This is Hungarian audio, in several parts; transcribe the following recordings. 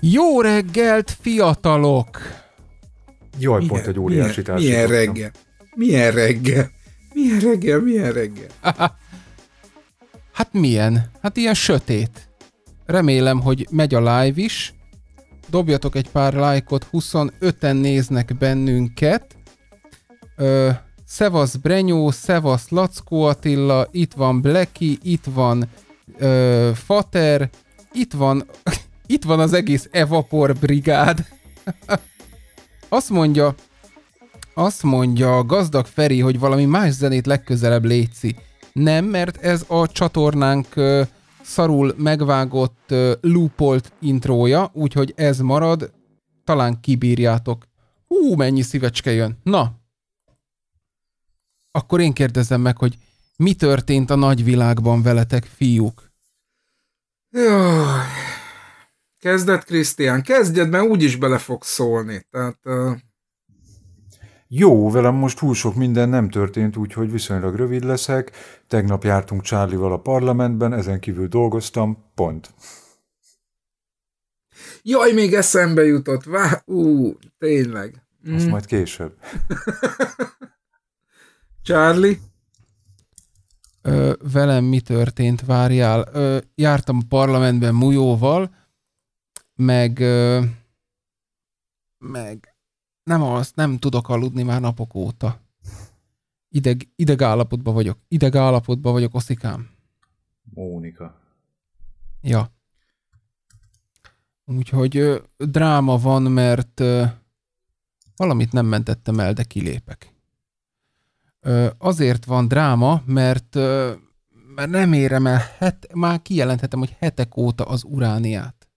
Jó reggelt, fiatalok! Jaj, milyen, pont egy óriási milyen, milyen reggel? Milyen reggel? Milyen reggel? Milyen reggel? Hát milyen? Hát ilyen sötét. Remélem, hogy megy a live is. Dobjatok egy pár lájkot, 25-en néznek bennünket. Ö, szevasz Brenyó, szevasz Lackó Attila, itt van Bleki, itt van ö, Fater, itt van, itt van az egész Evapor brigád. azt mondja, azt mondja a gazdag Feri, hogy valami más zenét legközelebb létszi. Nem, mert ez a csatornánk ö, szarul megvágott uh, loopolt intrója, úgyhogy ez marad, talán kibírjátok. Hú, mennyi szívecske jön. Na, akkor én kérdezem meg, hogy mi történt a nagyvilágban veletek, fiúk? Jaj. Kezded, Krisztián, kezdjed, mert úgyis bele fog szólni. Tehát uh, jó, velem most túl sok minden nem történt, úgyhogy viszonylag rövid leszek. Tegnap jártunk Csárlival a parlamentben, ezen kívül dolgoztam, pont. Jaj, még eszembe jutott, vá, ú, tényleg. Mm. Azt mhm. majd később. Charlie? Ö, velem mi történt, várjál. Ö, jártam a parlamentben Mujóval, meg, ö, meg nem az, nem tudok aludni már napok óta. Ideg, ideg állapotban vagyok. Ideg állapotban vagyok, oszikám. Mónika. Ja. Úgyhogy ö, dráma van, mert ö, valamit nem mentettem el, de kilépek. Ö, azért van dráma, mert, ö, mert nem érem el, het, már kijelenthetem, hogy hetek óta az urániát.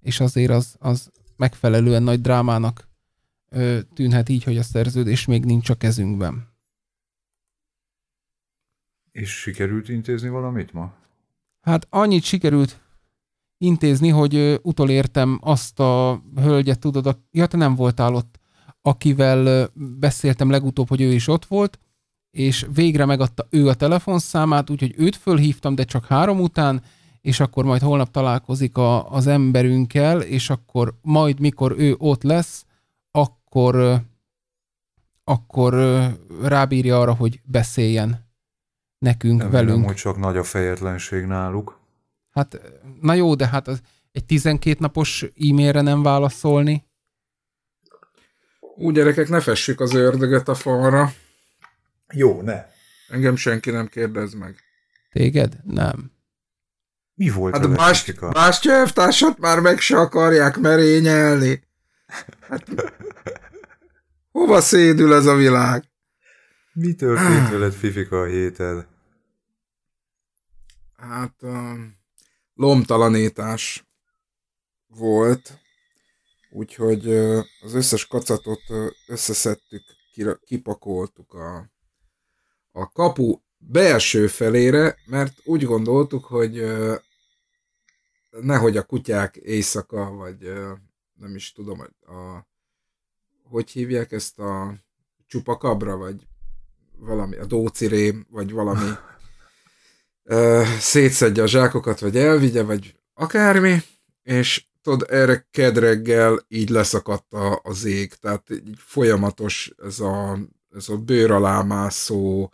És azért az, az megfelelően nagy drámának tűnhet így, hogy a szerződés még nincs a kezünkben. És sikerült intézni valamit ma? Hát annyit sikerült intézni, hogy utolértem azt a hölgyet, tudod, a... ja, te nem voltál ott, akivel beszéltem legutóbb, hogy ő is ott volt, és végre megadta ő a telefonszámát, úgyhogy őt fölhívtam, de csak három után, és akkor majd holnap találkozik a, az emberünkkel, és akkor majd, mikor ő ott lesz, akkor, akkor rábírja arra, hogy beszéljen nekünk, nem, velünk. Nem, hogy csak nagy a fejetlenség náluk. Hát, na jó, de hát az, egy 12 napos e-mailre nem válaszolni. Úgy gyerekek, ne fessük az ördöget a falra. Jó, ne. Engem senki nem kérdez meg. Téged? Nem. Mi volt hát a más, más már meg se akarják merényelni. Hát, hova szédül ez a világ? Mi történt veled, Fifika, a héten? Hát, um, lomtalanítás volt, úgyhogy uh, az összes kacatot uh, összeszedtük, kira- kipakoltuk a, a kapu belső felére, mert úgy gondoltuk, hogy uh, nehogy a kutyák éjszaka, vagy nem is tudom, a, a hogy hívják ezt a csupakabra, vagy valami, a dócirém, vagy valami ö, szétszedje a zsákokat, vagy elvigye, vagy akármi, és tudod, erre kedreggel így leszakadt a, az ég, tehát így folyamatos ez a, ez a bőr alá mászó,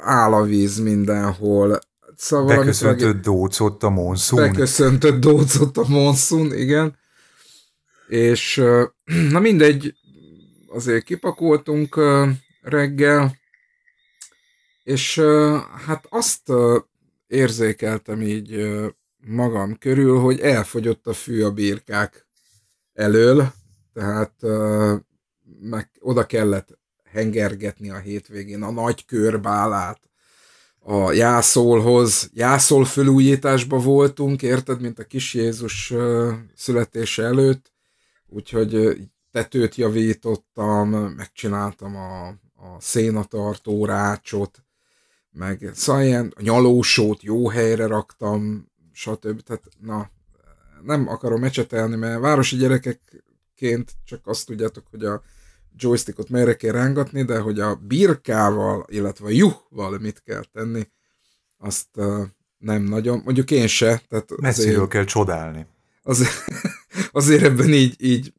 áll a víz mindenhol. Szóval beköszöntött dócott a monszun. Beköszöntött dócott a monszun, igen. És na mindegy, azért kipakoltunk reggel, és hát azt érzékeltem így magam körül, hogy elfogyott a fű a birkák elől, tehát meg oda kellett hengergetni a hétvégén a nagy körbálát, a jászolhoz jászol fölújításba voltunk, érted, mint a kis Jézus születése előtt, úgyhogy tetőt javítottam, megcsináltam a, a szénatartó rácsot, meg szóval a nyalósót jó helyre raktam, stb. Tehát na, nem akarom mecsetelni, mert városi gyerekekként csak azt tudjátok, hogy a joystickot merre kell rángatni, de hogy a birkával, illetve a juhval mit kell tenni, azt nem nagyon, mondjuk én se. Tehát Messziről azért, kell csodálni. Azért, azért ebben így, így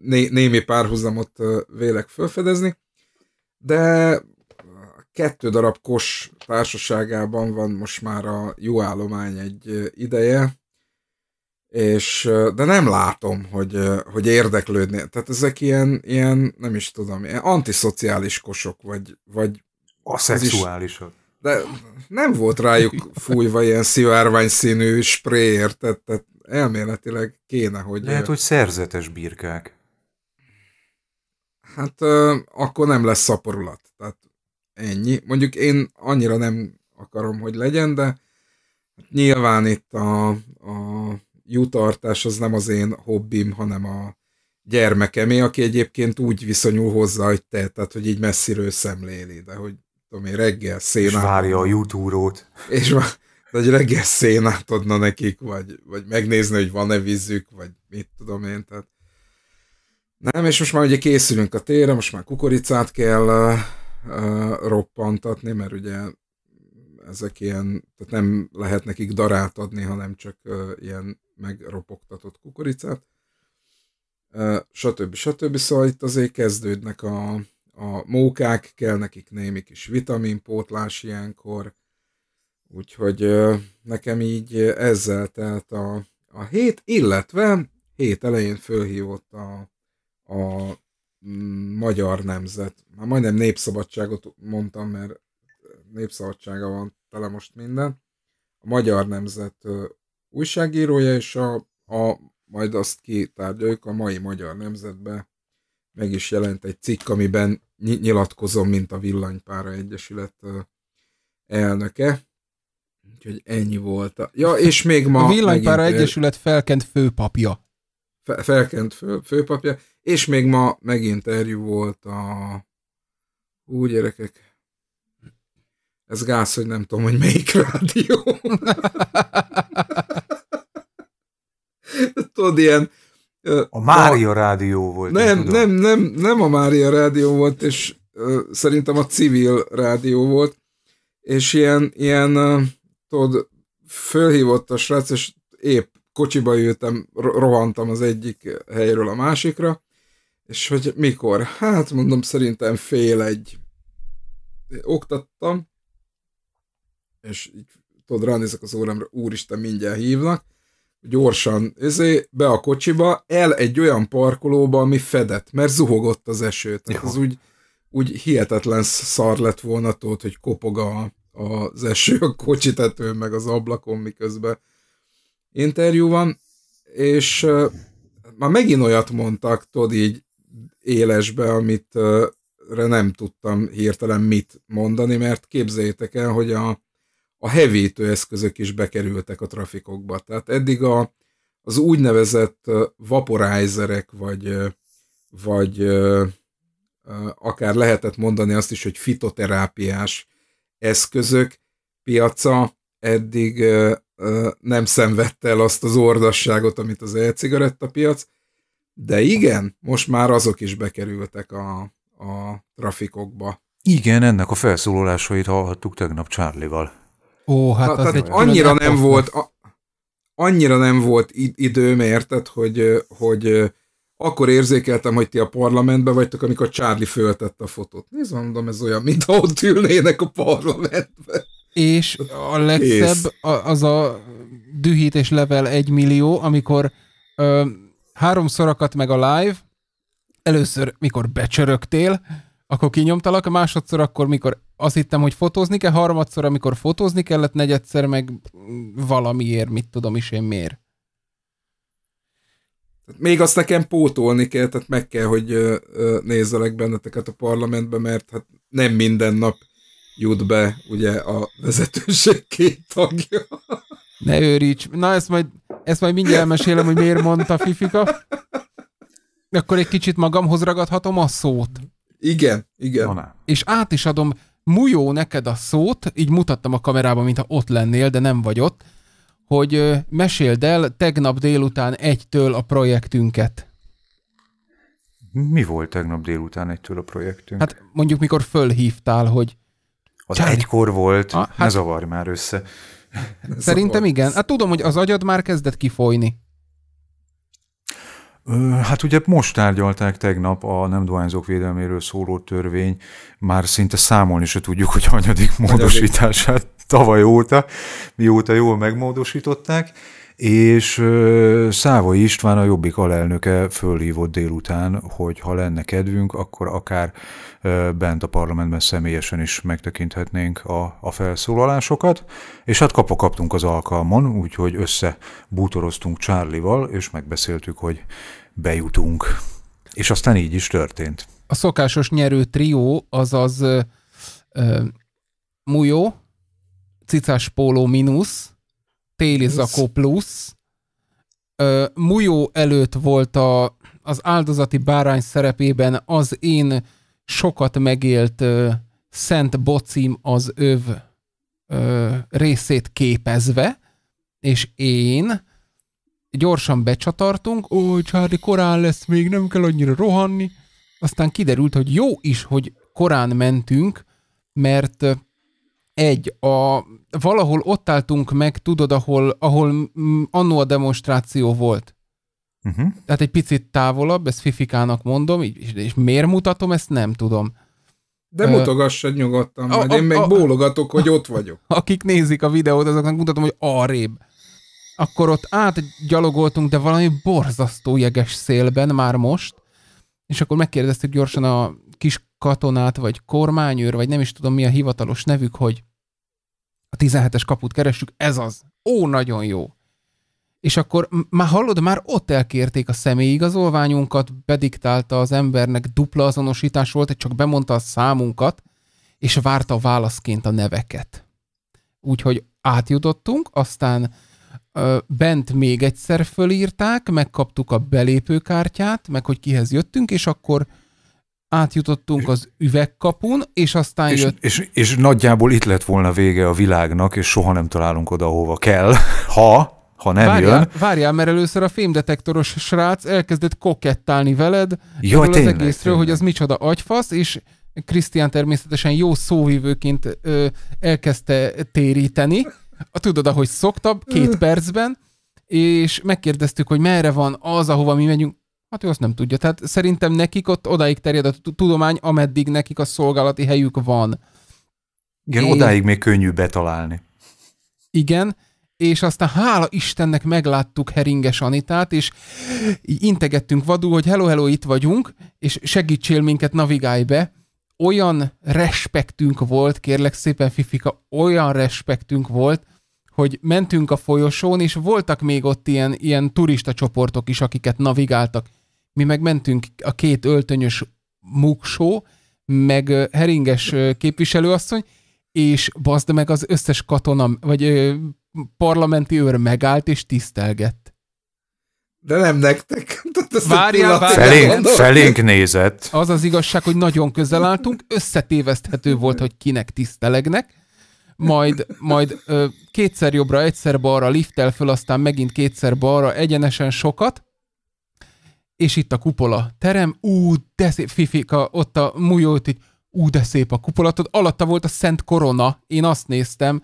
né, némi párhuzamot vélek felfedezni, de kettő darab kos társaságában van most már a jó állomány egy ideje, és, de nem látom, hogy, hogy érdeklődni. Tehát ezek ilyen, ilyen nem is tudom, ilyen antiszociális kosok, vagy, vagy a szexuálisok. De nem volt rájuk fújva ilyen szivárvány színű spray, érted? Tehát elméletileg kéne, hogy... Lehet, hogy szerzetes birkák. Hát akkor nem lesz szaporulat. Tehát ennyi. Mondjuk én annyira nem akarom, hogy legyen, de hát nyilván itt a, a jutartás az nem az én hobbim, hanem a gyermekemé, aki egyébként úgy viszonyul hozzá, hogy te, tehát hogy így messziről szemléli, de hogy tudom én, reggel szénál. És várja a jutúrót. És, egy reggel szénát adna nekik, vagy, vagy megnézni, hogy van-e vízük, vagy mit tudom én, tehát nem, és most már ugye készülünk a térre, most már kukoricát kell uh, uh, roppantatni, mert ugye ezek ilyen, tehát nem lehet nekik darát adni, hanem csak uh, ilyen megropogtatott kukoricát, uh, stb. stb. Szóval itt azért kezdődnek a, a mókák, kell nekik némi kis vitaminpótlás ilyenkor, Úgyhogy nekem így ezzel telt a, a hét, illetve hét elején fölhívott a, a mm, magyar nemzet. Már majdnem népszabadságot mondtam, mert népszabadsága van tele most minden. A magyar nemzet újságírója, és a, a majd azt kitárgyaljuk, a mai magyar nemzetbe meg is jelent egy cikk, amiben nyilatkozom, mint a Villanypára Egyesület elnöke. Úgyhogy ennyi volt. A... Ja, és még ma... A Villanypára megint... Egyesület felkent főpapja. Fe, felkent fő, főpapja, és még ma megint erjú volt a... úgy gyerekek. Ez gáz, hogy nem tudom, hogy melyik rádió. Tudod, ilyen... A Mária a... Rádió volt. Nem, nem, nem, nem, nem a Mária Rádió volt, és szerintem a civil rádió volt, és ilyen, ilyen tudod, fölhívott a srác, és épp kocsiba ültem, rohantam az egyik helyről a másikra, és hogy mikor? Hát mondom, szerintem fél egy. Oktattam, és így tudod, ránézek az órámra, úristen, mindjárt hívnak, gyorsan ezért be a kocsiba, el egy olyan parkolóba, ami fedett, mert zuhogott az eső. Tehát az úgy, úgy hihetetlen szar lett volna, tudod, hogy kopog a, az eső a kocsitetőn, meg az ablakon, miközben interjú van, és uh, már megint olyat mondtak, tudod így élesbe, amit uh, nem tudtam hirtelen mit mondani, mert képzeljétek el, hogy a, a hevítő eszközök is bekerültek a trafikokba. Tehát eddig a, az úgynevezett vaporizerek, vagy, vagy akár lehetett mondani azt is, hogy fitoterápiás eszközök piaca eddig nem szenvedte el azt az ordasságot, amit az e-cigaretta piac, de igen, most már azok is bekerültek a, a trafikokba. Igen, ennek a felszólalásait hallhattuk tegnap Csárlival. Ó, hát Na, az tehát egy annyira nem volt, a, annyira nem volt időm, érted, hogy, hogy akkor érzékeltem, hogy ti a parlamentben vagytok, amikor Charlie föltette a fotót. Nézd, mondom, ez olyan, mint ha ott ülnének a parlamentbe. És a legszebb az a dühítés level 1 millió, amikor ö, háromszorakat meg a live, először, mikor becsörögtél, akkor kinyomtalak, másodszor akkor, mikor azt hittem, hogy fotózni kell, harmadszor, amikor fotózni kellett, negyedszer meg valamiért, mit tudom is én miért még azt nekem pótolni kell, tehát meg kell, hogy nézzelek benneteket a parlamentbe, mert hát nem minden nap jut be ugye a vezetőség két tagja. Ne őríts. Na ezt majd, ezt majd mindjárt elmesélem, hogy miért mondta Fifika. Akkor egy kicsit magamhoz ragadhatom a szót. Igen, igen. Na, És át is adom mújó neked a szót, így mutattam a kamerában, mintha ott lennél, de nem vagy ott hogy meséld el tegnap délután egytől a projektünket. Mi volt tegnap délután egytől a projektünk? Hát mondjuk mikor fölhívtál, hogy... Az Csár... egykor volt, a, ah, hát... ne zavarj már össze. Szerintem igen. Hát tudom, hogy az agyad már kezdett kifolyni. Hát ugye most tárgyalták tegnap a nem dohányzók védelméről szóló törvény, már szinte számolni se tudjuk, hogy hanyadik módosítását tavaly óta, mióta jól megmódosították, és Szávai István, a Jobbik alelnöke fölhívott délután, hogy ha lenne kedvünk, akkor akár bent a parlamentben személyesen is megtekinthetnénk a, a felszólalásokat, és hát kapok kaptunk az alkalmon, úgyhogy összebútoroztunk Csárlival, és megbeszéltük, hogy bejutunk. És aztán így is történt. A szokásos nyerő trió, azaz uh, Mujó, Cicás Póló Minusz, téli zakó plusz. Ö, Mujó előtt volt a, az áldozati bárány szerepében az én sokat megélt ö, Szent Bocim az öv ö, részét képezve, és én gyorsan becsatartunk, ó, Csárdi, korán lesz még, nem kell annyira rohanni. Aztán kiderült, hogy jó is, hogy korán mentünk, mert egy, a, valahol ott álltunk meg, tudod, ahol, ahol mm, annó a demonstráció volt. Uh-huh. Tehát egy picit távolabb, ezt Fifikának mondom, és, és miért mutatom, ezt nem tudom. De mutogassad nyugodtan, a, a, én meg a, bólogatok, hogy ott vagyok. Akik nézik a videót, azoknak mutatom, hogy arrébb. Akkor ott átgyalogoltunk, de valami borzasztó jeges szélben már most, és akkor megkérdeztük gyorsan a kis katonát, vagy kormányőr, vagy nem is tudom mi a hivatalos nevük, hogy a 17-es kaput keressük, ez az. Ó, nagyon jó. És akkor már hallod, már ott elkérték a személyigazolványunkat, bediktálta az embernek, dupla azonosítás volt, csak bemondta a számunkat, és várta válaszként a neveket. Úgyhogy átjutottunk, aztán ö, bent még egyszer fölírták, megkaptuk a belépőkártyát, meg hogy kihez jöttünk, és akkor átjutottunk az üvegkapun, és aztán és, jött... És, és nagyjából itt lett volna vége a világnak, és soha nem találunk oda, hova kell, ha ha nem várjál, jön. Várjál, mert először a fémdetektoros srác elkezdett kokettálni veled Jaj, erről tényleg, az egészről, tényleg. hogy az micsoda agyfasz, és Krisztián természetesen jó szóvívőként ö, elkezdte téríteni. A, tudod, ahogy szoktabb, két percben, és megkérdeztük, hogy merre van az, ahova mi megyünk. Hát ő azt nem tudja. Tehát szerintem nekik ott odáig terjed a tudomány, ameddig nekik a szolgálati helyük van. Igen, Én... odáig még könnyű betalálni. Igen, és aztán hála Istennek megláttuk Heringes Anitát, és így integettünk vadul, hogy hello, hello, itt vagyunk, és segítsél minket, navigálj be. Olyan respektünk volt, kérlek szépen, Fifika, olyan respektünk volt, hogy mentünk a folyosón, és voltak még ott ilyen, ilyen turista csoportok is, akiket navigáltak mi meg mentünk a két öltönyös muksó, meg heringes képviselőasszony, és bazd meg az összes katona, vagy parlamenti őr megállt és tisztelgett. De nem nektek. Várjál, várjál. Felénk, felénk nézett. Az az igazság, hogy nagyon közel álltunk, összetéveszthető volt, hogy kinek tisztelegnek, majd, majd ö, kétszer jobbra, egyszer balra, liftel föl, aztán megint kétszer balra, egyenesen sokat, és itt a kupola terem, ú, de szép, fifika, ott a mújót, így, ú, de szép a kupola, ott alatta volt a Szent Korona, én azt néztem,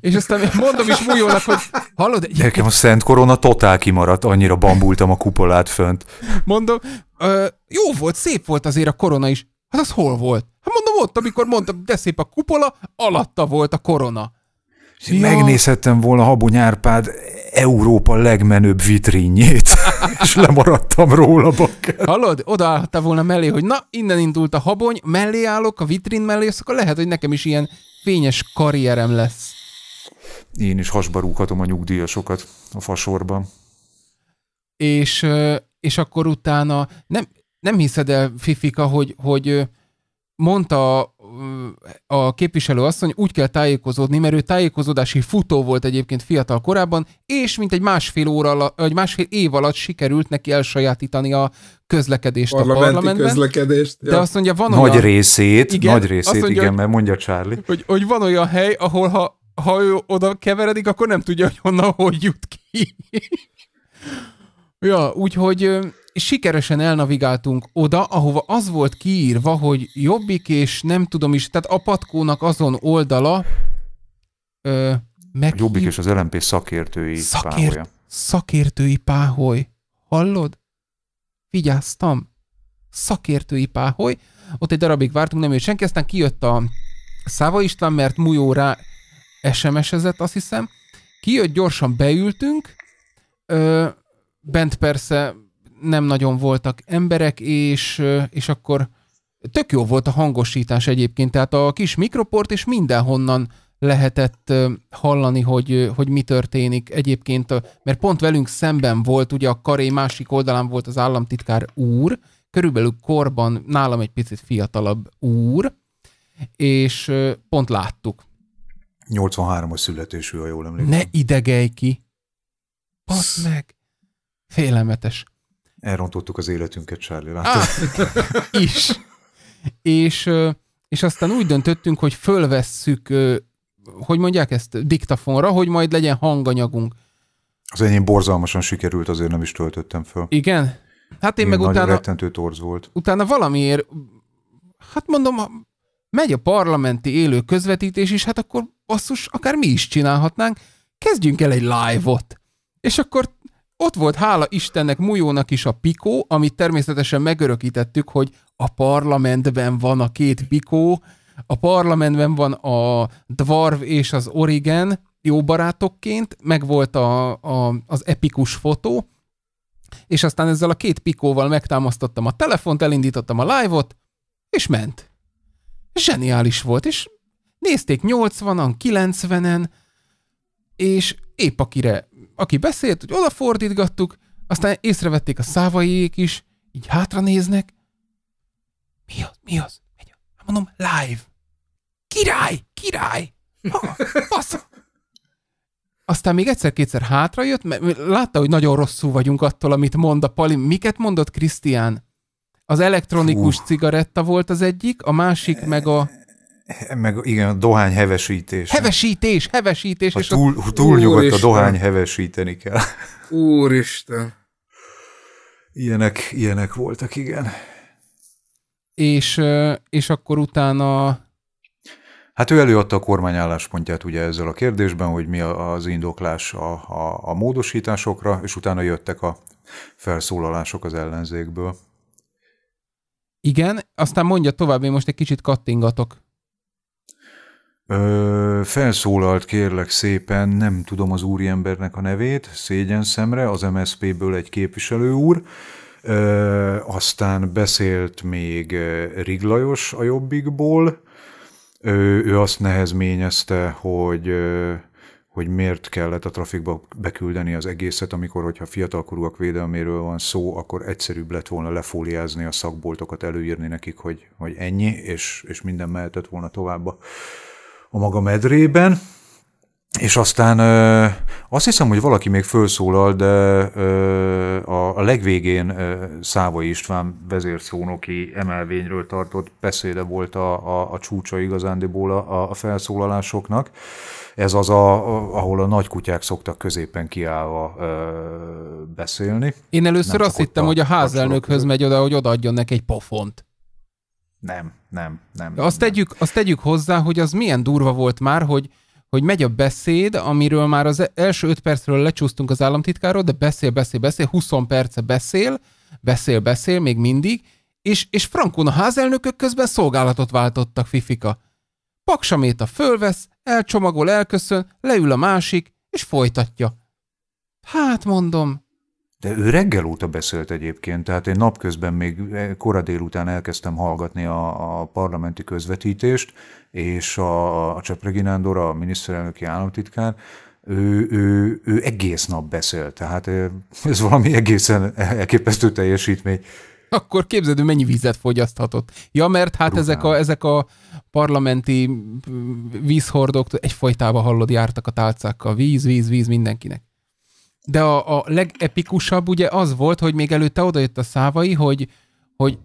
és aztán mondom is Mújónak, hogy hallod? Nekem a Szent Korona totál kimaradt, annyira bambultam a kupolát fönt. Mondom, ö, jó volt, szép volt azért a korona is. Hát az hol volt? Hát mondom, ott, amikor mondtam, de szép a kupola, alatta volt a korona. Ja. Megnézhettem volna Habony Árpád Európa legmenőbb vitrínjét, és lemaradtam róla, bakker. Hallod? Odaállhatta volna mellé, hogy na, innen indult a habony, mellé állok, a vitrin mellé, és akkor lehet, hogy nekem is ilyen fényes karrierem lesz. Én is hasba rúghatom a nyugdíjasokat a fasorban. És, és akkor utána, nem, nem hiszed el, Fifika, hogy, hogy mondta a képviselő asszony úgy kell tájékozódni, mert ő tájékozódási futó volt egyébként fiatal korában, és mint egy másfél, óra, egy másfél év alatt sikerült neki elsajátítani a közlekedést a parlamentben. közlekedést. Ja. De azt mondja, van nagy olyan... részét, igen, nagy részét, mondja, igen, hogy, mert mondja Charlie. Hogy, hogy van olyan hely, ahol ha, ha ő oda keveredik, akkor nem tudja, hogy honnan hogy jut ki. Ja, úgyhogy sikeresen elnavigáltunk oda, ahova az volt kiírva, hogy jobbik, és nem tudom is, tehát a patkónak azon oldala ö, meg... jobbik és az LMP szakértői Szakért... páholja. Szakértői páholy. Hallod? Vigyáztam. Szakértői páholy. Ott egy darabig vártunk, nem jött senki, aztán kijött a Száva István, mert Mujó rá SMS-ezett, azt hiszem. Kijött, gyorsan beültünk, ö, bent persze nem nagyon voltak emberek, és, és akkor tök jó volt a hangosítás egyébként, tehát a kis mikroport és mindenhonnan lehetett hallani, hogy, hogy mi történik egyébként, mert pont velünk szemben volt, ugye a karé másik oldalán volt az államtitkár úr, körülbelül korban nálam egy picit fiatalabb úr, és pont láttuk. 83-as születésű, ha jól emlékszem. Ne idegelj ki! Passz meg! Félelmetes. Elrontottuk az életünket, Charlie, látod? Ah, is. És, és aztán úgy döntöttünk, hogy fölvesszük, hogy mondják ezt, diktafonra, hogy majd legyen hanganyagunk. Az enyém borzalmasan sikerült, azért nem is töltöttem föl. Igen? Hát én, én meg utána... rettentő torz volt. Utána valamiért, hát mondom, megy a parlamenti élő közvetítés is, hát akkor basszus, akár mi is csinálhatnánk, kezdjünk el egy live-ot. És akkor ott volt, hála Istennek, Mujónak is a pikó, amit természetesen megörökítettük, hogy a parlamentben van a két pikó, a parlamentben van a Dwarf és az Origen, jó barátokként, meg volt a, a, az epikus fotó, és aztán ezzel a két pikóval megtámasztottam a telefont, elindítottam a live-ot, és ment. Zseniális volt, és nézték 80-an, 90-en, és épp akire aki beszélt, hogy odafordítgattuk, aztán észrevették a szávaiék is, így hátra néznek. Mi az? Mi az? Megy. Hát mondom, live. Király! Király! Ha, Aztán még egyszer-kétszer hátra jött, mert látta, hogy nagyon rosszul vagyunk attól, amit mond a Pali. Miket mondott Krisztián? Az elektronikus Fú. cigaretta volt az egyik, a másik meg a meg igen, a dohány hevesítés. Hevesítés, hevesítés. Ha és túl, a... túl nyugodt a dohány hevesíteni kell. Úristen. Ilyenek, ilyenek voltak, igen. És, és akkor utána... Hát ő előadta a kormány álláspontját ugye ezzel a kérdésben, hogy mi az indoklás a, a, a módosításokra, és utána jöttek a felszólalások az ellenzékből. Igen, aztán mondja tovább, én most egy kicsit kattingatok. Ö, felszólalt kérlek szépen, nem tudom az úriembernek a nevét, szégyen szemre, az MSZP-ből egy képviselő úr, ö, aztán beszélt még Riglajos a Jobbikból, ö, ő azt nehezményezte, hogy ö, hogy miért kellett a trafikba beküldeni az egészet, amikor, hogyha fiatalkorúak védelméről van szó, akkor egyszerűbb lett volna lefóliázni a szakboltokat, előírni nekik, hogy, hogy ennyi, és, és minden mehetett volna tovább a a maga medrében, és aztán ö, azt hiszem, hogy valaki még felszólal, de ö, a, a legvégén ö, Szávai István vezérszónoki emelvényről tartott beszéde volt a, a, a csúcsa igazándiból a, a felszólalásoknak. Ez az, a, ahol a nagy kutyák szoktak középen kiállva ö, beszélni. Én először Nem azt hittem, a, hogy a házelnökhöz megy oda, hogy odaadjon neki egy pofont. Nem, nem, nem. Azt, nem. Tegyük, azt tegyük hozzá, hogy az milyen durva volt már, hogy hogy megy a beszéd, amiről már az első öt percről lecsúsztunk az államtitkáról, de beszél, beszél, beszél, 20 perce beszél, beszél, beszél, még mindig, és, és Frankon a házelnökök közben szolgálatot váltottak, Fifika. Paksamét a fölvesz, elcsomagol, elköszön, leül a másik, és folytatja. Hát mondom, de ő reggel óta beszélt egyébként, tehát én napközben még eh, kora délután elkezdtem hallgatni a, a parlamenti közvetítést, és a, a Csepregi Nándor, a miniszterelnöki államtitkár, ő, ő, ő egész nap beszélt, tehát eh, ez valami egészen elképesztő teljesítmény akkor képzeld, hogy mennyi vizet fogyaszthatott. Ja, mert hát ezek a, ezek a parlamenti mm, vízhordók egyfajtában hallod, jártak a tálcákkal. Víz, víz, víz mindenkinek. De a, a legepikusabb ugye az volt, hogy még előtte odajött a szávai, hogy, hogy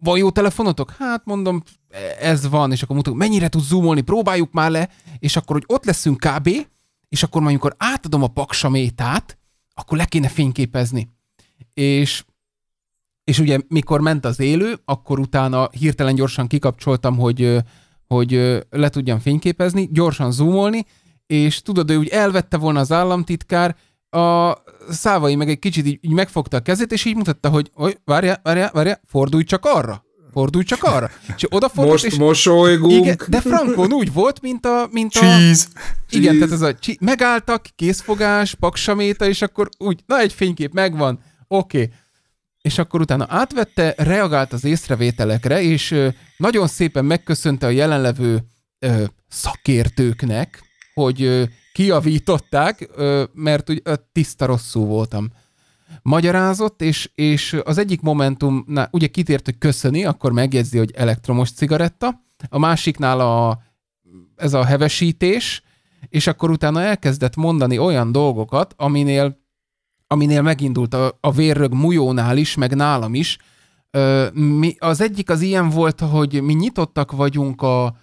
van jó telefonotok? Hát mondom, ez van, és akkor mutatom, mennyire tud zoomolni, próbáljuk már le, és akkor, hogy ott leszünk kb., és akkor majd, amikor átadom a paksamétát, akkor le kéne fényképezni. És, és ugye, mikor ment az élő, akkor utána hirtelen gyorsan kikapcsoltam, hogy, hogy le tudjam fényképezni, gyorsan zoomolni, és tudod, ő úgy elvette volna az államtitkár, a szávai meg egy kicsit így, így megfogta a kezét, és így mutatta, hogy oly, várja, várja, várja, fordulj csak arra, fordulj csak arra. És oda Most és... mosolygunk. Igen, de Frankon úgy volt, mint a... Mint Cheese. a Cheese. Igen, tehát ez a... Megálltak, készfogás, paksaméta, és akkor úgy, na egy fénykép, megvan, oké. Okay. És akkor utána átvette, reagált az észrevételekre, és nagyon szépen megköszönte a jelenlevő ö, szakértőknek, hogy Kiavították, mert úgy tiszta rosszul voltam. Magyarázott, és, és az egyik momentum, na, ugye kitért, hogy köszöni, akkor megjegyzi, hogy elektromos cigaretta, a másiknál a, ez a hevesítés, és akkor utána elkezdett mondani olyan dolgokat, aminél, aminél megindult a, a vérrög mújónál is, meg nálam is. Ö, mi, az egyik az ilyen volt, hogy mi nyitottak vagyunk a,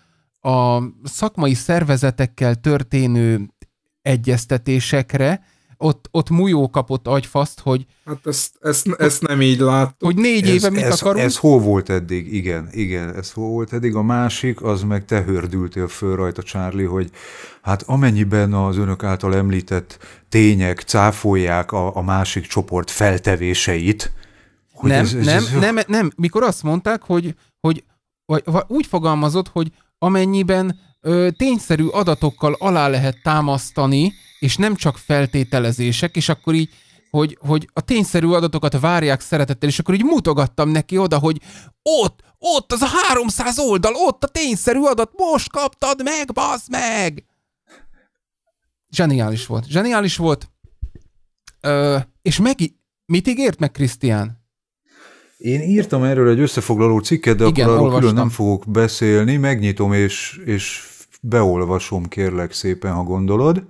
a szakmai szervezetekkel történő egyeztetésekre, ott, ott mújó kapott agyfaszt, hogy... Hát ezt, ezt, ezt nem így láttuk. Hogy négy éve mit ez, akarunk. Ez hol volt eddig? Igen, igen, ez hol volt eddig. A másik, az meg te hördültél föl rajta, Charlie, hogy hát amennyiben az önök által említett tények cáfolják a, a másik csoport feltevéseit... Hogy nem, ez, ez, nem, ez... nem, nem, mikor azt mondták, hogy, hogy vagy, vagy úgy fogalmazott, hogy amennyiben ö, tényszerű adatokkal alá lehet támasztani, és nem csak feltételezések, és akkor így, hogy, hogy a tényszerű adatokat várják szeretettel, és akkor így mutogattam neki oda, hogy ott, ott az a 300 oldal, ott a tényszerű adat, most kaptad meg, bazd meg! Zseniális volt. Zseniális volt. Ö, és meg... Mit ígért meg Krisztián? Én írtam erről egy összefoglaló cikket, de Igen, akkor arról külön nem fogok beszélni. Megnyitom és, és beolvasom kérlek szépen, ha gondolod,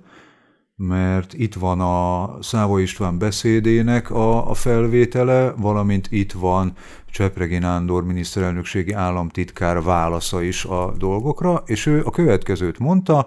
mert itt van a Szávó István beszédének a, a felvétele, valamint itt van Csepregi Nándor miniszterelnökségi államtitkár válasza is a dolgokra, és ő a következőt mondta,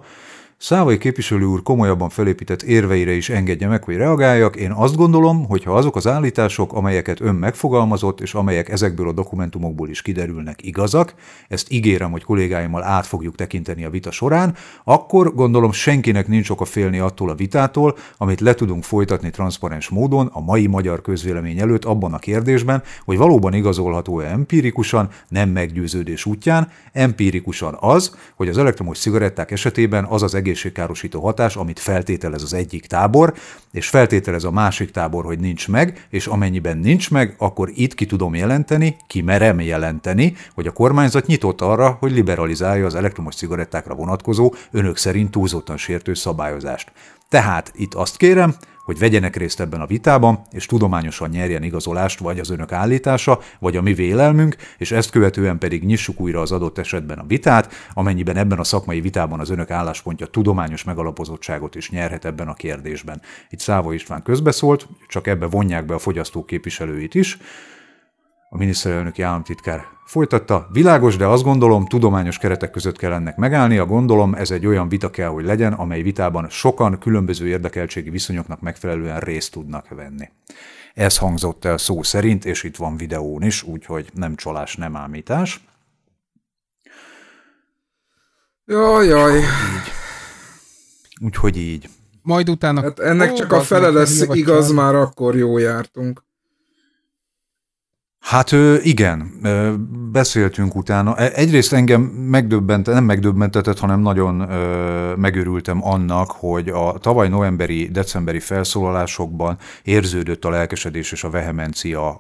Szávai képviselő úr komolyabban felépített érveire is engedje meg, hogy reagáljak. Én azt gondolom, hogy ha azok az állítások, amelyeket ön megfogalmazott, és amelyek ezekből a dokumentumokból is kiderülnek igazak, ezt ígérem, hogy kollégáimmal át fogjuk tekinteni a vita során, akkor gondolom senkinek nincs oka félni attól a vitától, amit le tudunk folytatni transzparens módon a mai magyar közvélemény előtt abban a kérdésben, hogy valóban igazolható-e empirikusan, nem meggyőződés útján, empirikusan az, hogy az elektromos cigaretták esetében az az egész egészségkárosító hatás, amit feltételez az egyik tábor, és feltételez a másik tábor, hogy nincs meg, és amennyiben nincs meg, akkor itt ki tudom jelenteni, ki merem jelenteni, hogy a kormányzat nyitott arra, hogy liberalizálja az elektromos cigarettákra vonatkozó önök szerint túlzottan sértő szabályozást. Tehát itt azt kérem, hogy vegyenek részt ebben a vitában, és tudományosan nyerjen igazolást vagy az önök állítása, vagy a mi vélelmünk, és ezt követően pedig nyissuk újra az adott esetben a vitát, amennyiben ebben a szakmai vitában az önök álláspontja tudományos megalapozottságot is nyerhet ebben a kérdésben. Itt Szávó István közbeszólt, csak ebbe vonják be a fogyasztók képviselőit is, a miniszterelnöki államtitkár folytatta. Világos, de azt gondolom, tudományos keretek között kell ennek a Gondolom, ez egy olyan vita kell, hogy legyen, amely vitában sokan különböző érdekeltségi viszonyoknak megfelelően részt tudnak venni. Ez hangzott el szó szerint, és itt van videón is, úgyhogy nem csalás, nem ámítás. Jaj, jaj. Így. Úgyhogy így. Majd utána... Hát ennek csak a fele lesz igaz, már akkor jó jártunk. Hát igen, beszéltünk utána. E, egyrészt engem megdöbbent, nem megdöbbentetett, hanem nagyon megörültem annak, hogy a tavaly novemberi, decemberi felszólalásokban érződött a lelkesedés és a vehemencia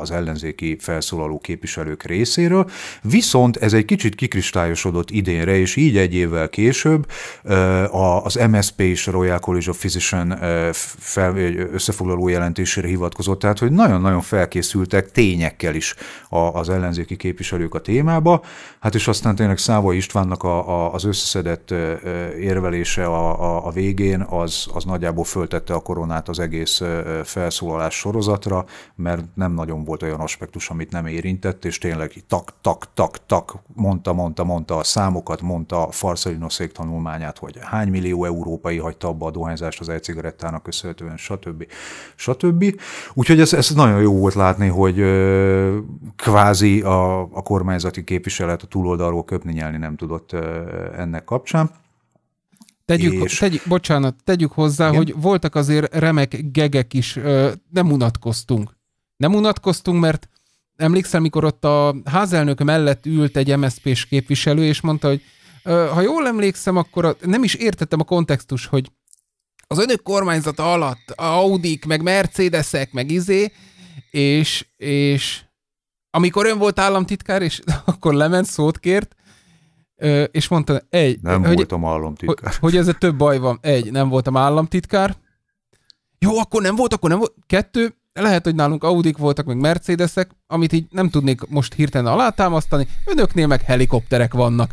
az ellenzéki felszólaló képviselők részéről, viszont ez egy kicsit kikristályosodott idénre, és így egy évvel később az MSP és a Royal College of Physician összefoglaló jelentésére hivatkozott, tehát hogy nagyon-nagyon felkészültek tény tényekkel is a, az ellenzéki képviselők a témába. Hát és aztán tényleg Szávai Istvánnak a, a, az összeszedett érvelése a, a, a végén az, az nagyjából föltette a koronát az egész felszólalás sorozatra, mert nem nagyon volt olyan aspektus, amit nem érintett, és tényleg tak, tak, tak, tak, mondta, mondta, mondta a számokat, mondta Farszalino szék tanulmányát, hogy hány millió európai hagyta abba a dohányzást az e-cigarettának köszönhetően, stb. stb. Úgyhogy ez, ez nagyon jó volt látni, hogy, kvázi a, a kormányzati képviselet a túloldalról köpni nyelni nem tudott ennek kapcsán. Tegyük, és... tegy, bocsánat, tegyük hozzá, Igen? hogy voltak azért remek gegek is, nem unatkoztunk. Nem unatkoztunk, mert emlékszem, mikor ott a házelnök mellett ült egy mszp s képviselő, és mondta, hogy ha jól emlékszem, akkor a, nem is értettem a kontextus, hogy az önök kormányzata alatt a Audik, meg Mercedesek, meg izé, és, és amikor ön volt államtitkár, és akkor lement, szót kért, és mondta, egy, nem hogy, voltam államtitkár. Hogy, hogy a több baj van. Egy, nem voltam államtitkár. Jó, akkor nem volt, akkor nem volt. Kettő, lehet, hogy nálunk Audik voltak, meg Mercedesek, amit így nem tudnék most hirtelen alátámasztani. Önöknél meg helikopterek vannak.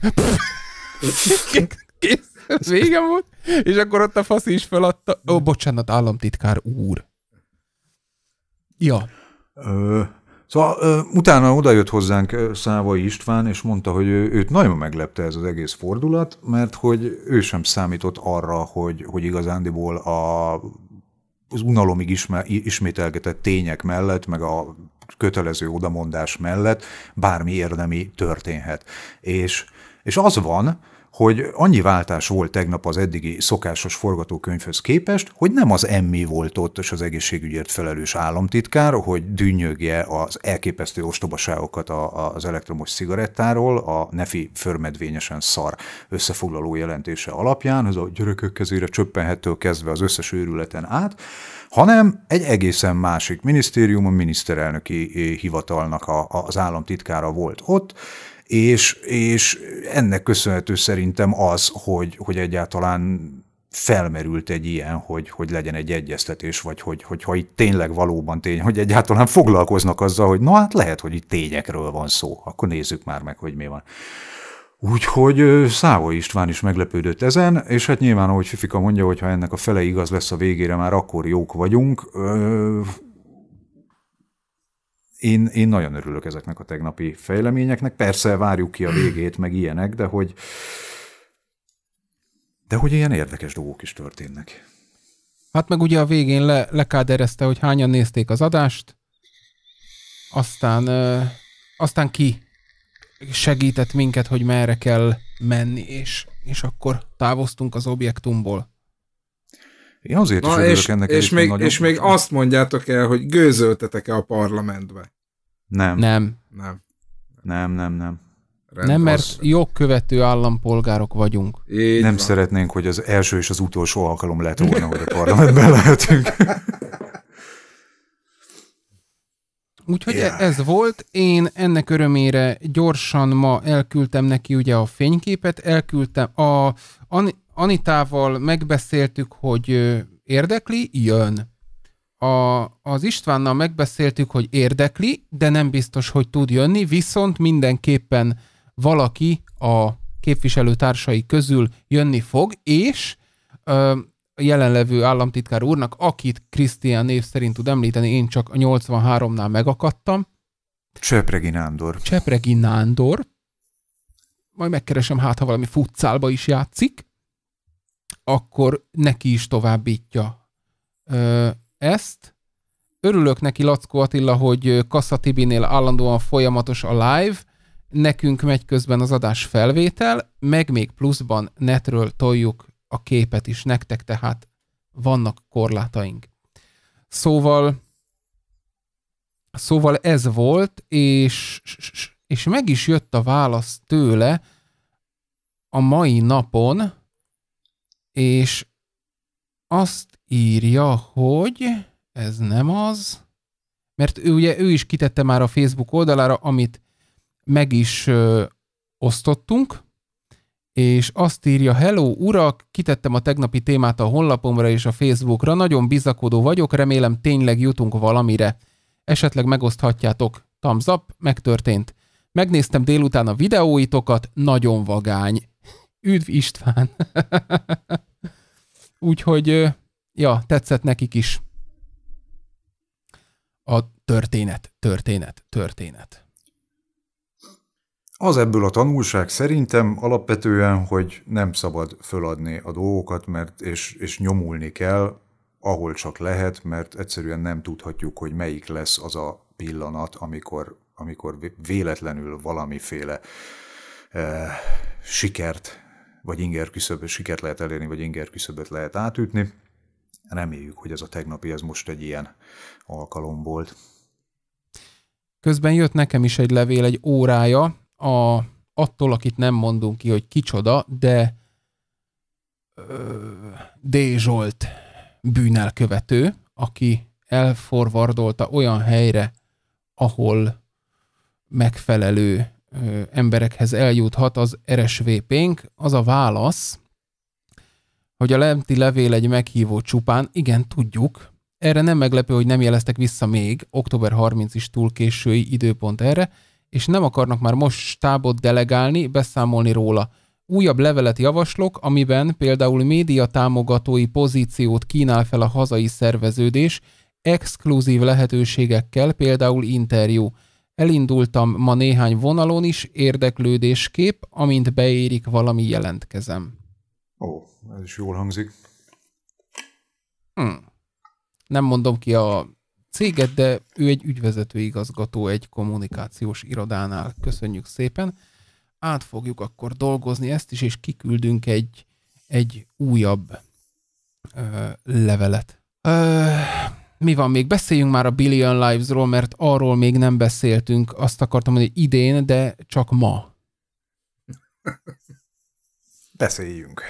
Kész, vége volt. És akkor ott a fasz is feladta. Ó, bocsánat, államtitkár úr. Ja szóval utána odajött hozzánk Szávai István, és mondta, hogy ő, őt nagyon meglepte ez az egész fordulat, mert hogy ő sem számított arra, hogy, hogy igazándiból a, az unalomig isme, ismételgetett tények mellett, meg a kötelező odamondás mellett bármi érdemi történhet. És, és az van, hogy annyi váltás volt tegnap az eddigi szokásos forgatókönyvhöz képest, hogy nem az emmi volt ott és az egészségügyért felelős államtitkár, hogy dűnyögje az elképesztő ostobaságokat az elektromos cigarettáról, a nefi förmedvényesen szar összefoglaló jelentése alapján, ez a györökök kezére csöppenhettől kezdve az összes őrületen át, hanem egy egészen másik minisztérium, a miniszterelnöki eh, hivatalnak a, az államtitkára volt ott, és, és ennek köszönhető szerintem az, hogy, hogy egyáltalán felmerült egy ilyen, hogy, hogy legyen egy egyeztetés, vagy hogy, hogy ha itt tényleg valóban tény, hogy egyáltalán foglalkoznak azzal, hogy na hát lehet, hogy itt tényekről van szó, akkor nézzük már meg, hogy mi van. Úgyhogy Szávó István is meglepődött ezen, és hát nyilván, ahogy Fifika mondja, hogy ha ennek a fele igaz lesz a végére, már akkor jók vagyunk. Ö- én, én nagyon örülök ezeknek a tegnapi fejleményeknek. Persze várjuk ki a végét, meg ilyenek, de hogy, de hogy ilyen érdekes dolgok is történnek. Hát meg ugye a végén le, lekáderezte, hogy hányan nézték az adást, aztán, ö, aztán ki segített minket, hogy merre kell menni, és, és akkor távoztunk az objektumból. Én azért Na, is és, ennek és még, És még azt mondjátok el, hogy gőzöltetek-e a parlamentbe? Nem. Nem. Nem. Nem, nem, nem. nem, mert jogkövető állampolgárok vagyunk. Így nem van. szeretnénk, hogy az első és az utolsó alkalom lehet volna, hogy a parlamentben lehetünk. Úgyhogy yeah. ez volt, én ennek örömére gyorsan ma elküldtem neki ugye a fényképet, elküldtem a, Anitával megbeszéltük, hogy érdekli, jön. A, az Istvánnal megbeszéltük, hogy érdekli, de nem biztos, hogy tud jönni, viszont mindenképpen valaki a képviselőtársai közül jönni fog, és ö, jelenlevő államtitkár úrnak, akit Krisztián név szerint tud említeni, én csak a 83-nál megakadtam. Csepregi Nándor. Csepregi Nándor. Majd megkeresem, hát ha valami futcálba is játszik akkor neki is továbbítja ö, ezt. Örülök neki Lackó Attila, hogy Kassa Tibinél állandóan folyamatos a live, nekünk megy közben az adás felvétel, meg még pluszban netről toljuk a képet is nektek, tehát vannak korlátaink. Szóval szóval ez volt, és, és meg is jött a válasz tőle a mai napon, és azt írja, hogy ez nem az, mert ő ugye ő is kitette már a Facebook oldalára, amit meg is ö, osztottunk, és azt írja, hello urak, kitettem a tegnapi témát a honlapomra és a Facebookra, nagyon bizakodó vagyok, remélem tényleg jutunk valamire. Esetleg megoszthatjátok. Thumbs up, megtörtént. Megnéztem délután a videóitokat, nagyon vagány. Üdv István! Úgyhogy, ja, tetszett nekik is a történet, történet, történet. Az ebből a tanulság szerintem alapvetően, hogy nem szabad föladni a dolgokat, mert és, és nyomulni kell, ahol csak lehet, mert egyszerűen nem tudhatjuk, hogy melyik lesz az a pillanat, amikor, amikor véletlenül valamiféle eh, sikert vagy inger küszöböt, sikert lehet elérni, vagy inger küszöböt lehet átütni. Reméljük, hogy ez a tegnapi, ez most egy ilyen alkalom volt. Közben jött nekem is egy levél, egy órája, a, attól, akit nem mondunk ki, hogy kicsoda, de D. Zsolt bűnelkövető, aki elforvardolta olyan helyre, ahol megfelelő emberekhez eljuthat az RSVP-nk, az a válasz, hogy a lenti levél egy meghívó csupán, igen, tudjuk, erre nem meglepő, hogy nem jeleztek vissza még, október 30 is túl késői időpont erre, és nem akarnak már most stábot delegálni, beszámolni róla. Újabb levelet javaslok, amiben például média támogatói pozíciót kínál fel a hazai szerveződés, exkluzív lehetőségekkel, például interjú. Elindultam ma néhány vonalon is, érdeklődéskép, amint beérik valami jelentkezem. Ó, ez is jól hangzik. Hmm. Nem mondom ki a céget, de ő egy ügyvezető igazgató egy kommunikációs irodánál. Köszönjük szépen. Át fogjuk akkor dolgozni ezt is, és kiküldünk egy, egy újabb ö, levelet. Ö, mi van még? Beszéljünk már a Billion Lives-ról, mert arról még nem beszéltünk. Azt akartam mondani, hogy idén, de csak ma. Beszéljünk.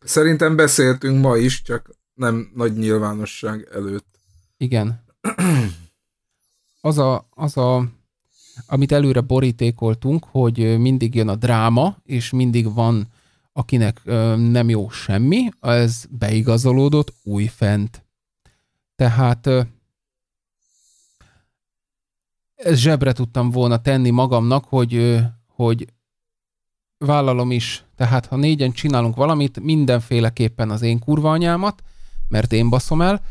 Szerintem beszéltünk ma is, csak nem nagy nyilvánosság előtt. Igen. Az a, az a amit előre borítékoltunk, hogy mindig jön a dráma, és mindig van, akinek nem jó semmi, ez beigazolódott újfent. Tehát ez zsebre tudtam volna tenni magamnak, hogy, hogy vállalom is. Tehát ha négyen csinálunk valamit, mindenféleképpen az én kurva anyámat, mert én baszom el.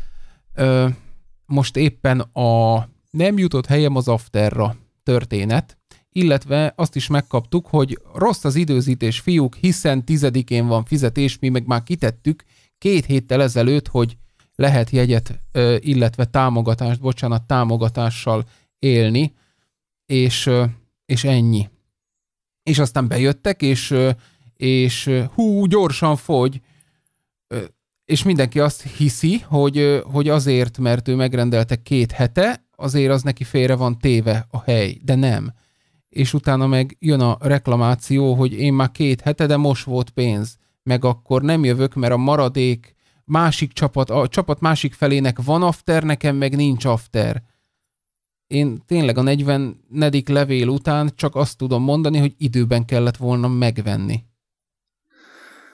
Most éppen a nem jutott helyem az afterra történet, illetve azt is megkaptuk, hogy rossz az időzítés, fiúk, hiszen tizedikén van fizetés, mi meg már kitettük két héttel ezelőtt, hogy lehet jegyet, illetve támogatást, bocsánat, támogatással élni, és, és ennyi. És aztán bejöttek, és, és hú, gyorsan fogy, és mindenki azt hiszi, hogy, hogy azért, mert ő megrendelte két hete, azért az neki félre van téve a hely, de nem. És utána meg jön a reklamáció, hogy én már két hete, de most volt pénz, meg akkor nem jövök, mert a maradék másik csapat, a csapat másik felének van after, nekem meg nincs after. Én tényleg a 40. levél után csak azt tudom mondani, hogy időben kellett volna megvenni.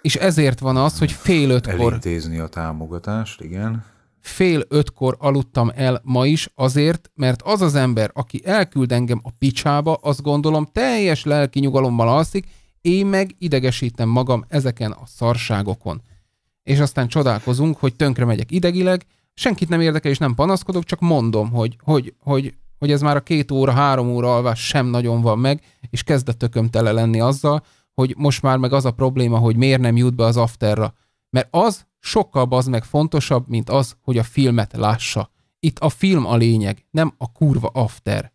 És ezért van az, hogy fél ötkor... Elintézni a támogatást, igen. Fél ötkor aludtam el ma is azért, mert az az ember, aki elküld engem a picsába, azt gondolom teljes lelki nyugalommal alszik, én meg idegesítem magam ezeken a szarságokon és aztán csodálkozunk, hogy tönkre megyek idegileg, senkit nem érdekel, és nem panaszkodok, csak mondom, hogy, hogy, hogy, hogy ez már a két óra, három óra alvás sem nagyon van meg, és kezd a tököm tele lenni azzal, hogy most már meg az a probléma, hogy miért nem jut be az afterra. Mert az sokkal az meg fontosabb, mint az, hogy a filmet lássa. Itt a film a lényeg, nem a kurva after.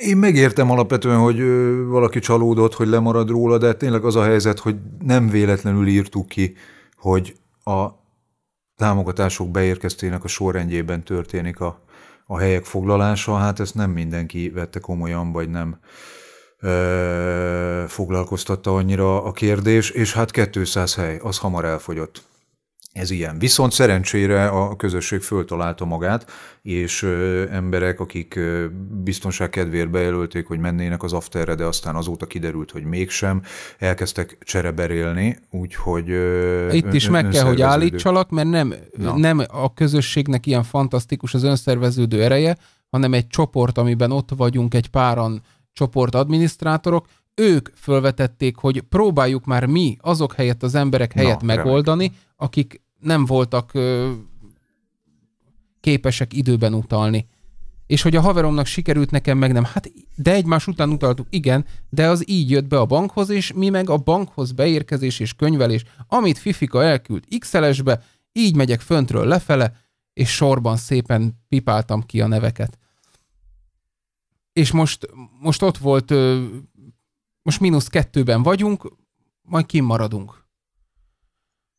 Én megértem alapvetően, hogy valaki csalódott, hogy lemarad róla, de tényleg az a helyzet, hogy nem véletlenül írtuk ki, hogy a támogatások beérkeztének a sorrendjében történik a, a helyek foglalása. Hát ezt nem mindenki vette komolyan, vagy nem ö, foglalkoztatta annyira a kérdés, és hát 200 hely, az hamar elfogyott. Ez ilyen. Viszont szerencsére a közösség föltalálta magát, és ö, emberek, akik ö, biztonság kedvéért bejelölték, hogy mennének az afterre, de aztán azóta kiderült, hogy mégsem, elkezdtek csereberélni, úgyhogy... Ö, Itt is ön, meg kell, hogy állítsalak, mert nem, nem a közösségnek ilyen fantasztikus az önszerveződő ereje, hanem egy csoport, amiben ott vagyunk egy páran csoport adminisztrátorok, ők fölvetették, hogy próbáljuk már mi azok helyett az emberek helyett Na, megoldani, remek. akik nem voltak ö, képesek időben utalni. És hogy a haveromnak sikerült, nekem meg nem. Hát, de egymás után utaltuk, igen, de az így jött be a bankhoz, és mi meg a bankhoz beérkezés és könyvelés, amit Fifika elküld XLS-be, így megyek föntről lefele, és sorban szépen pipáltam ki a neveket. És most, most ott volt most mínusz kettőben vagyunk, majd kimaradunk.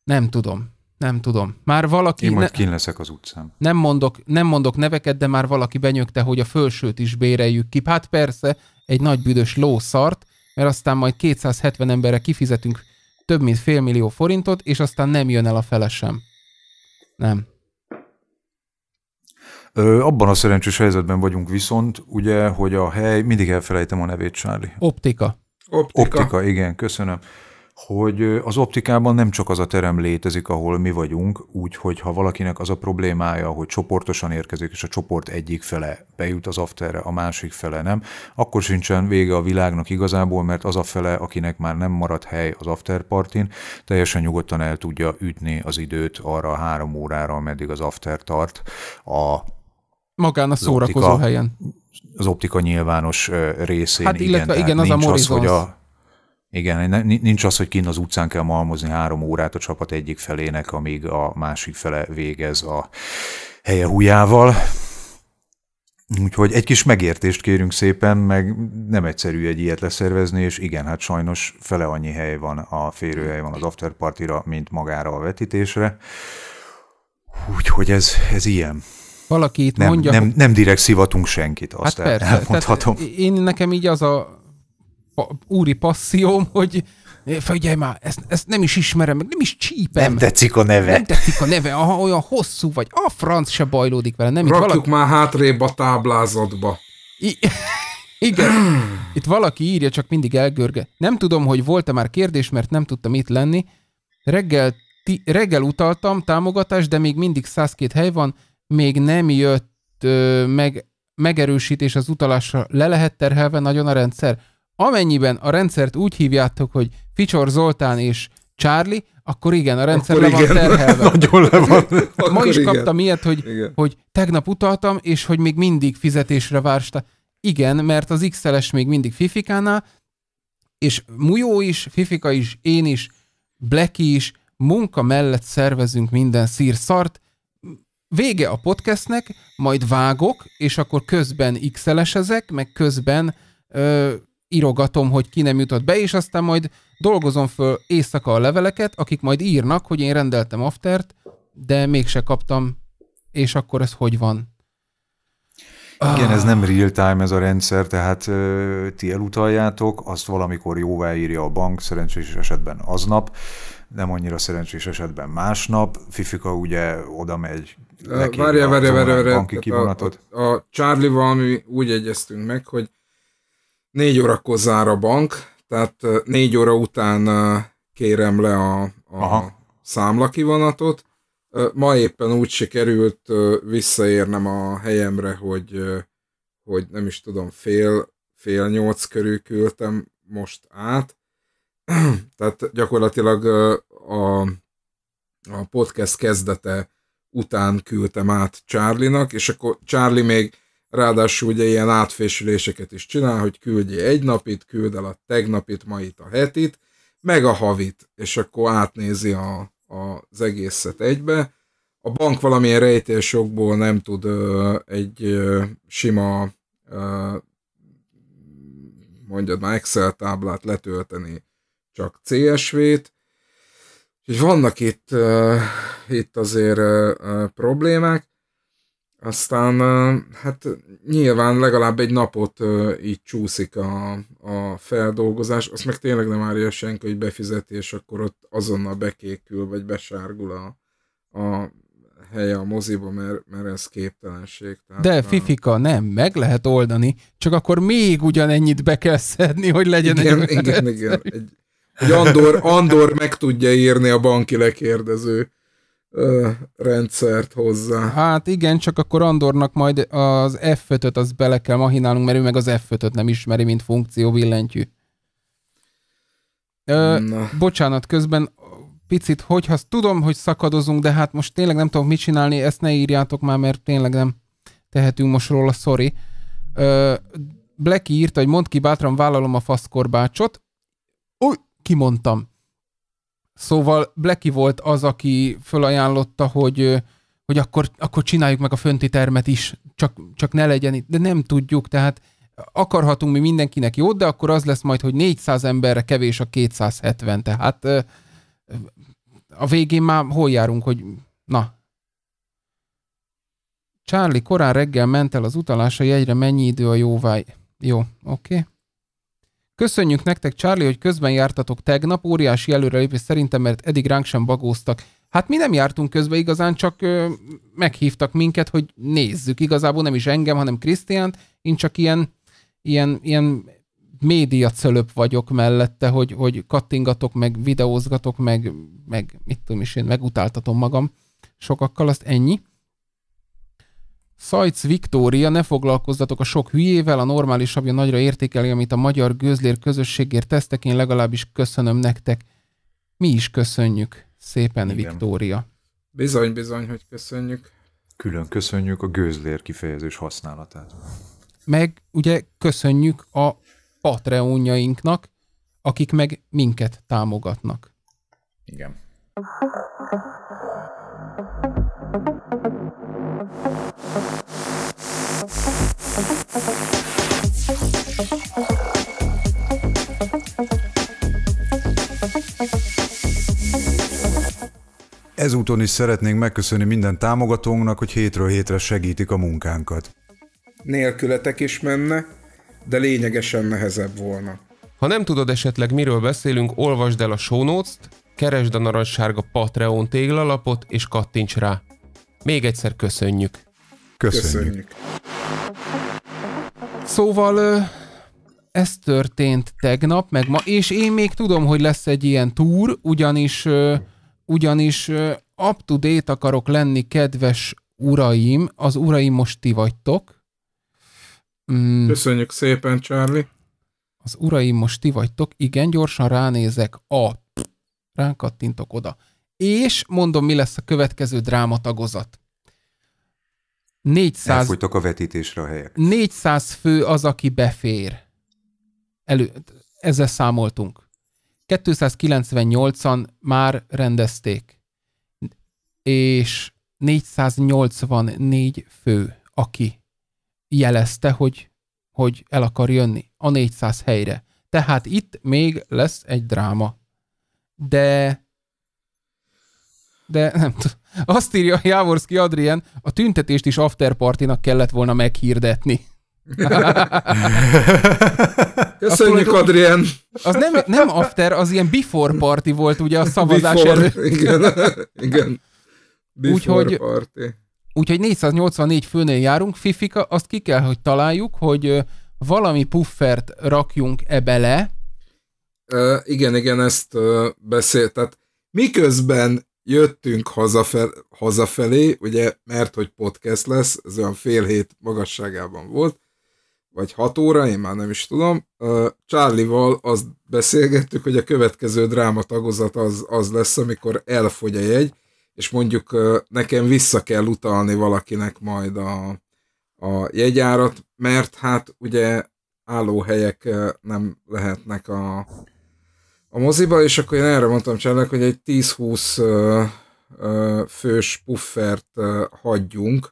Nem tudom. Nem tudom. Már valaki... Én majd ne... leszek az utcán. Nem mondok, nem mondok neveket, de már valaki benyögte, hogy a fölsőt is béreljük ki. Hát persze, egy nagy büdös lószart, mert aztán majd 270 emberre kifizetünk több mint fél millió forintot, és aztán nem jön el a felesem. Nem. Ö, abban a szerencsés helyzetben vagyunk viszont, ugye, hogy a hely, mindig elfelejtem a nevét, Charlie. Optika. Optika. Optika, igen, köszönöm hogy az optikában nem csak az a terem létezik, ahol mi vagyunk, úgyhogy ha valakinek az a problémája, hogy csoportosan érkezik, és a csoport egyik fele bejut az afterre, a másik fele nem, akkor sincsen vége a világnak igazából, mert az a fele, akinek már nem maradt hely az afterpartin, teljesen nyugodtan el tudja ütni az időt arra a három órára, ameddig az after tart a Magán a szórakozó optika, helyen. Az optika nyilvános részén. Hát illetve igen, igen az a morizon. Az, hogy a, igen, nincs az, hogy kint az utcán kell malmozni három órát a csapat egyik felének, amíg a másik fele végez a helye hújával. Úgyhogy egy kis megértést kérünk szépen, meg nem egyszerű egy ilyet leszervezni, és igen, hát sajnos fele annyi hely van, a férőhely van az afterpartira, mint magára a vetítésre. Úgyhogy ez, ez ilyen valaki itt nem, mondja... Nem, nem direkt szivatunk senkit, azt hát el, persze. elmondhatom. Tehát én nekem így az a úri passzióm, hogy figyelj már, ezt, ezt nem is ismerem, meg nem is csípem. Nem tetszik a neve. Nem tetszik a neve, aha, olyan hosszú vagy. A franc se bajlódik vele. Nem Rakjuk itt valaki... már hátrébb a táblázatba. I... Igen. Itt valaki írja, csak mindig elgörge. Nem tudom, hogy volt-e már kérdés, mert nem tudtam itt lenni. Reggel, ti, reggel utaltam támogatás de még mindig 102 hely van még nem jött ö, meg, megerősítés az utalásra, le lehet terhelve nagyon a rendszer. Amennyiben a rendszert úgy hívjátok, hogy Ficsor Zoltán és Charlie, akkor igen, a rendszer akkor le van igen. terhelve. Nagyon le van. Ma is igen. kaptam ilyet, hogy, hogy tegnap utaltam, és hogy még mindig fizetésre vársta. Igen, mert az XL-es még mindig Fifikánál, és Mujó is, Fifika is, én is, Blacky is, munka mellett szervezünk minden szírszart, vége a podcastnek, majd vágok, és akkor közben x ezek, meg közben ö, írogatom, hogy ki nem jutott be, és aztán majd dolgozom föl éjszaka a leveleket, akik majd írnak, hogy én rendeltem aftert, de mégse kaptam, és akkor ez hogy van? Igen, ez nem real time ez a rendszer, tehát ö, ti elutaljátok, azt valamikor jóvá írja a bank, szerencsés esetben aznap, nem annyira szerencsés esetben másnap. Fifika ugye oda megy Várja, várja, várja, várja. A, a Charlie-val úgy egyeztünk meg, hogy négy órakor zár a bank, tehát négy óra után kérem le a, a Aha. számlakivonatot. Ma éppen úgy sikerült visszaérnem a helyemre, hogy, hogy nem is tudom, fél, fél nyolc körül küldtem most át. Tehát gyakorlatilag a, a podcast kezdete után küldtem át Charlie-nak, és akkor Charlie még ráadásul ugye ilyen átfésüléseket is csinál, hogy küldje egy napit, küld el a tegnapit, itt a hetit, meg a havit, és akkor átnézi a, a, az egészet egybe. A bank valamilyen rejtésokból nem tud ö, egy ö, sima ö, mondjad már Excel táblát letölteni, csak CSV-t, Úgyhogy vannak itt, uh, itt azért uh, problémák, aztán uh, hát nyilván legalább egy napot uh, így csúszik a, a feldolgozás, azt meg tényleg nem árja senki, hogy befizeti, és akkor ott azonnal bekékül, vagy besárgul a, a helye a moziba, mert, mert ez képtelenség. Tehát De nem. Fifika, nem, meg lehet oldani, csak akkor még ugyanennyit be kell szedni, hogy legyen igen, egy igen, igen, egy hogy Andor, Andor meg tudja írni a banki lekérdező ö, rendszert hozzá. Hát igen, csak akkor Andornak majd az F5-öt az bele kell mahinálnunk, mert ő meg az F5-öt nem ismeri, mint funkció billentyű. Ö, bocsánat, közben picit, hogyha tudom, hogy szakadozunk, de hát most tényleg nem tudok mit csinálni, ezt ne írjátok már, mert tényleg nem tehetünk most róla, sorry. Blacky írta, hogy mondd ki bátran, vállalom a faszkorbácsot. Új, kimondtam. Szóval Blacky volt az, aki fölajánlotta, hogy, hogy akkor, akkor csináljuk meg a fönti termet is, csak, csak ne legyen itt. De nem tudjuk, tehát akarhatunk mi mindenkinek jót, de akkor az lesz majd, hogy 400 emberre kevés a 270. Tehát a végén már hol járunk, hogy na. Charlie korán reggel ment el az utalásai egyre mennyi idő a jóvágy. Jó, oké. Okay. Köszönjük nektek, Charlie, hogy közben jártatok tegnap, óriási előrelépés szerintem, mert eddig ránk sem bagóztak. Hát mi nem jártunk közben igazán, csak ö, meghívtak minket, hogy nézzük. Igazából nem is engem, hanem Krisztiánt. Én csak ilyen, ilyen, ilyen média cölöp vagyok mellette, hogy, hogy kattingatok, meg videózgatok, meg, meg mit tudom is én, megutáltatom magam sokakkal, azt ennyi. Szajc Viktória, ne foglalkozzatok a sok hülyével, a normális abja nagyra értékeli, amit a magyar gőzlér közösségért tesztek, én legalábbis köszönöm nektek. Mi is köszönjük szépen, Igen. Viktória. Bizony, bizony, hogy köszönjük. Külön köszönjük a gőzlér kifejezés használatát. Meg ugye köszönjük a Patreonjainknak, akik meg minket támogatnak. Igen. Ezúton is szeretnénk megköszönni minden támogatónknak, hogy hétről hétre segítik a munkánkat. Nélkületek is menne, de lényegesen nehezebb volna. Ha nem tudod esetleg miről beszélünk, olvasd el a show notes keresd a narancssárga Patreon téglalapot és kattints rá. Még egyszer köszönjük. Köszönjük. köszönjük. Szóval ez történt tegnap, meg ma, és én még tudom, hogy lesz egy ilyen túr, ugyanis ugyanis up-to-date akarok lenni, kedves uraim, az uraim most ti vagytok. Mm. Köszönjük szépen, Charlie. Az uraim most ti vagytok, igen, gyorsan ránézek a... Ránkattintok oda. És mondom, mi lesz a következő drámatagozat. 400... Elfújtak a vetítésre a helyek. 400 fő az, aki befér. Elő... Ezzel számoltunk. 298-an már rendezték, és 484 fő, aki jelezte, hogy, hogy el akar jönni a 400 helyre. Tehát itt még lesz egy dráma. De de nem tudom. Azt írja Jávorszki Adrien, a tüntetést is afterpartinak kellett volna meghirdetni. Köszönjük, Adrien! Az nem, nem after, az ilyen before party volt ugye a szavazás before, előtt. Igen, igen. Before Úgyhogy, party. Úgyhogy 484 főnél járunk, Fifika, azt ki kell, hogy találjuk, hogy valami puffert rakjunk ebele. Uh, igen, igen, ezt uh, beszélt. Tehát miközben jöttünk hazafel, hazafelé, ugye, mert hogy podcast lesz, ez olyan fél hét magasságában volt, vagy 6 óra, én már nem is tudom, Charlie-val azt beszélgettük, hogy a következő dráma tagozat az, az lesz, amikor elfogy a jegy, és mondjuk nekem vissza kell utalni valakinek majd a, a jegyárat, mert hát ugye állóhelyek nem lehetnek a, a moziba, és akkor én erre mondtam Csellek, hogy egy 10-20 fős puffert hagyjunk,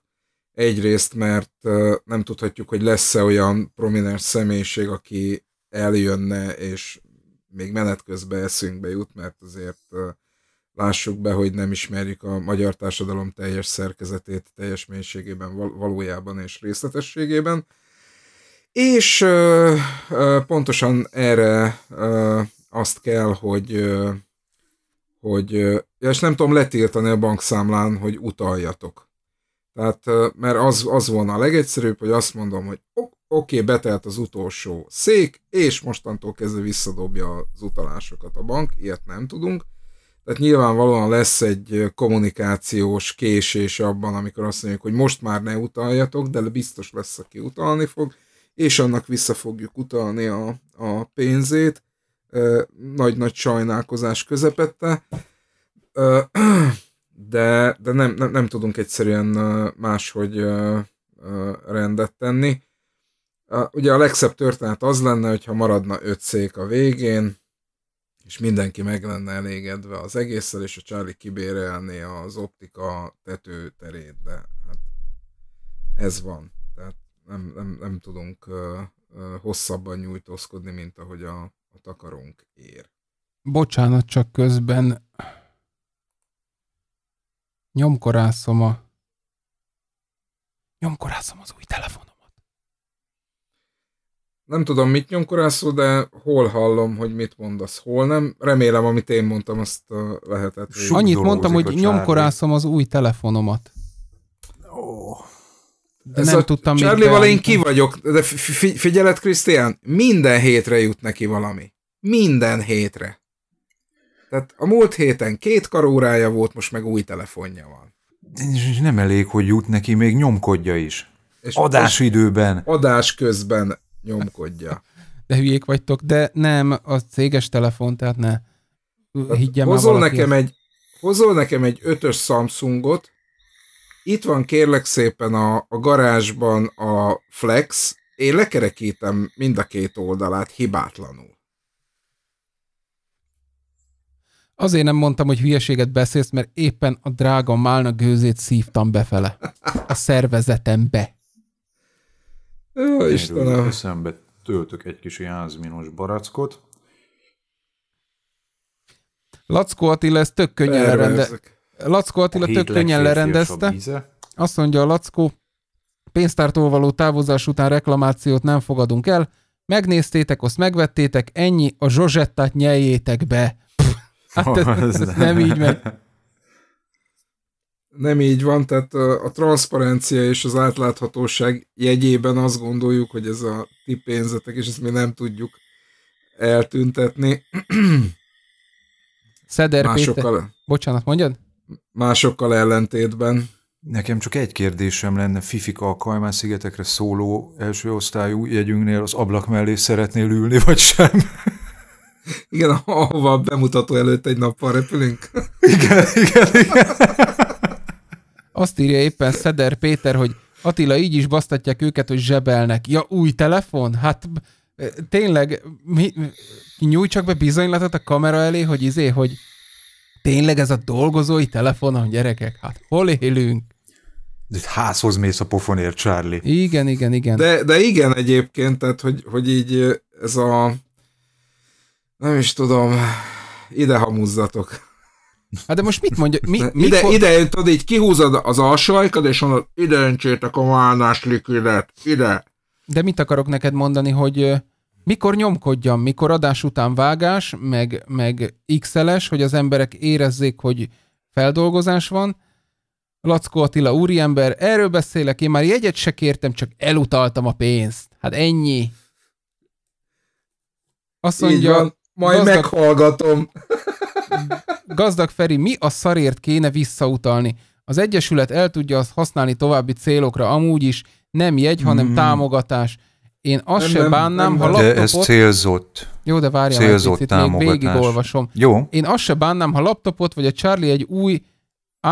Egyrészt, mert nem tudhatjuk, hogy lesz-e olyan prominens személyiség, aki eljönne, és még menet közben eszünkbe jut, mert azért lássuk be, hogy nem ismerjük a magyar társadalom teljes szerkezetét, teljes mélységében, valójában és részletességében. És pontosan erre azt kell, hogy hogy, és nem tudom letiltani a bankszámlán, hogy utaljatok. Tehát, mert az, az volna a legegyszerűbb, hogy azt mondom, hogy oké, okay, betelt az utolsó szék, és mostantól kezdve visszadobja az utalásokat a bank, ilyet nem tudunk. Tehát nyilvánvalóan lesz egy kommunikációs késés abban, amikor azt mondjuk, hogy most már ne utaljatok, de biztos lesz, aki utalni fog, és annak vissza fogjuk utalni a, a pénzét nagy-nagy sajnálkozás közepette de, de nem, nem, nem tudunk egyszerűen máshogy rendet tenni. Ugye a legszebb történet az lenne, hogyha maradna öt szék a végén, és mindenki meg lenne elégedve az egésszel, és a Charlie kibérelné az optika tetőterét, de hát ez van. Tehát nem, nem, nem tudunk hosszabban nyújtózkodni, mint ahogy a, a takarunk ér. Bocsánat, csak közben Nyomkorászom a... Nyomkorászom az új telefonomat. Nem tudom, mit nyomkorászol, de hol hallom, hogy mit mondasz, hol nem. Remélem, amit én mondtam, azt lehetett. Sok Annyit mondtam, hogy nyomkorászom az új telefonomat. Oh. De Ez nem a tudtam Charlie-val én ki vagyok, de figyeled, Krisztián, minden hétre jut neki valami. Minden hétre. Tehát a múlt héten két karórája volt, most meg új telefonja van. És nem elég, hogy jut neki, még nyomkodja is. És időben. Adás közben nyomkodja. De hülyék vagytok, de nem a céges telefon, tehát ne. Tehát el, hozol nekem, egy, hozol nekem egy ötös Samsungot, itt van kérlek szépen a, a garázsban a Flex, én lekerekítem mind a két oldalát hibátlanul. Azért nem mondtam, hogy hülyeséget beszélsz, mert éppen a drága málna gőzét szívtam befele. A szervezetembe. Jó, Istenem. Eszembe töltök egy kis jázminos barackot. Lackó Attila ezt tök könnyen lerendezte. Lackó Attila tök könnyen lerendezte. Azt mondja a Lackó, pénztártól való távozás után reklamációt nem fogadunk el, megnéztétek, azt megvettétek, ennyi, a zsozsettát nyeljétek be. Hát ez, ez, nem így megy. Nem így van, tehát a, a transzparencia és az átláthatóság jegyében azt gondoljuk, hogy ez a ti pénzetek, és ezt mi nem tudjuk eltüntetni. Szeder másokkal, Péter, bocsánat, mondjad? Másokkal ellentétben. Nekem csak egy kérdésem lenne, Fifika a Kajmán-szigetekre szóló első osztályú jegyünknél az ablak mellé szeretnél ülni, vagy sem? Igen, ahova a bemutató előtt egy nappal repülünk. Igen, igen, igen. Azt írja éppen Szeder Péter, hogy Attila, így is basztatják őket, hogy zsebelnek. Ja, új telefon? Hát eh, tényleg, mi, nyújtsak csak be bizonylatot a kamera elé, hogy izé, hogy tényleg ez a dolgozói telefon a gyerekek? Hát hol élünk? De házhoz mész a pofonért, Charlie. Igen, igen, igen. De, de igen egyébként, tehát hogy, hogy így ez a nem is tudom, ide hamuzzatok. Hát de most mit mondja? Mi, mi ide, fog... ide, tudod, így kihúzod az alsó és mondod, ide öntsétek a málnás likvidet, ide. De mit akarok neked mondani, hogy mikor nyomkodjam, mikor adás után vágás, meg, meg xl hogy az emberek érezzék, hogy feldolgozás van. Lackó Attila úriember, erről beszélek, én már jegyet se kértem, csak elutaltam a pénzt. Hát ennyi. Azt mondja, majd gazdag... meghallgatom. gazdag Feri, mi a szarért kéne visszautalni? Az Egyesület el tudja azt használni további célokra, amúgy is nem jegy, hanem mm. támogatás. Én azt nem, se bánnám, nem, ha laptopot... De ez célzott. Jó, de várjál célzott egy picit, még végigolvasom. Jó. Én azt se bánnám, ha laptopot vagy a Charlie egy új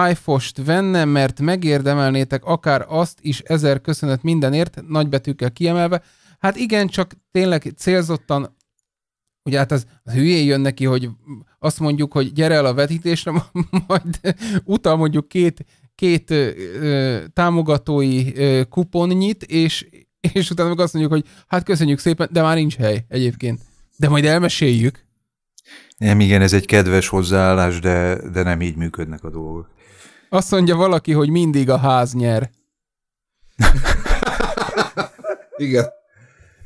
iPhone-t venne, mert megérdemelnétek akár azt is ezer köszönet mindenért, nagybetűkkel kiemelve. Hát igen, csak tényleg célzottan ugye hát az, az hülyén jön neki, hogy azt mondjuk, hogy gyere el a vetítésre, majd utal mondjuk két, két ö, támogatói ö, kuponnyit, és, és utána meg azt mondjuk, hogy hát köszönjük szépen, de már nincs hely egyébként. De majd elmeséljük. Nem, igen, ez egy kedves hozzáállás, de, de nem így működnek a dolgok. Azt mondja valaki, hogy mindig a ház nyer. igen.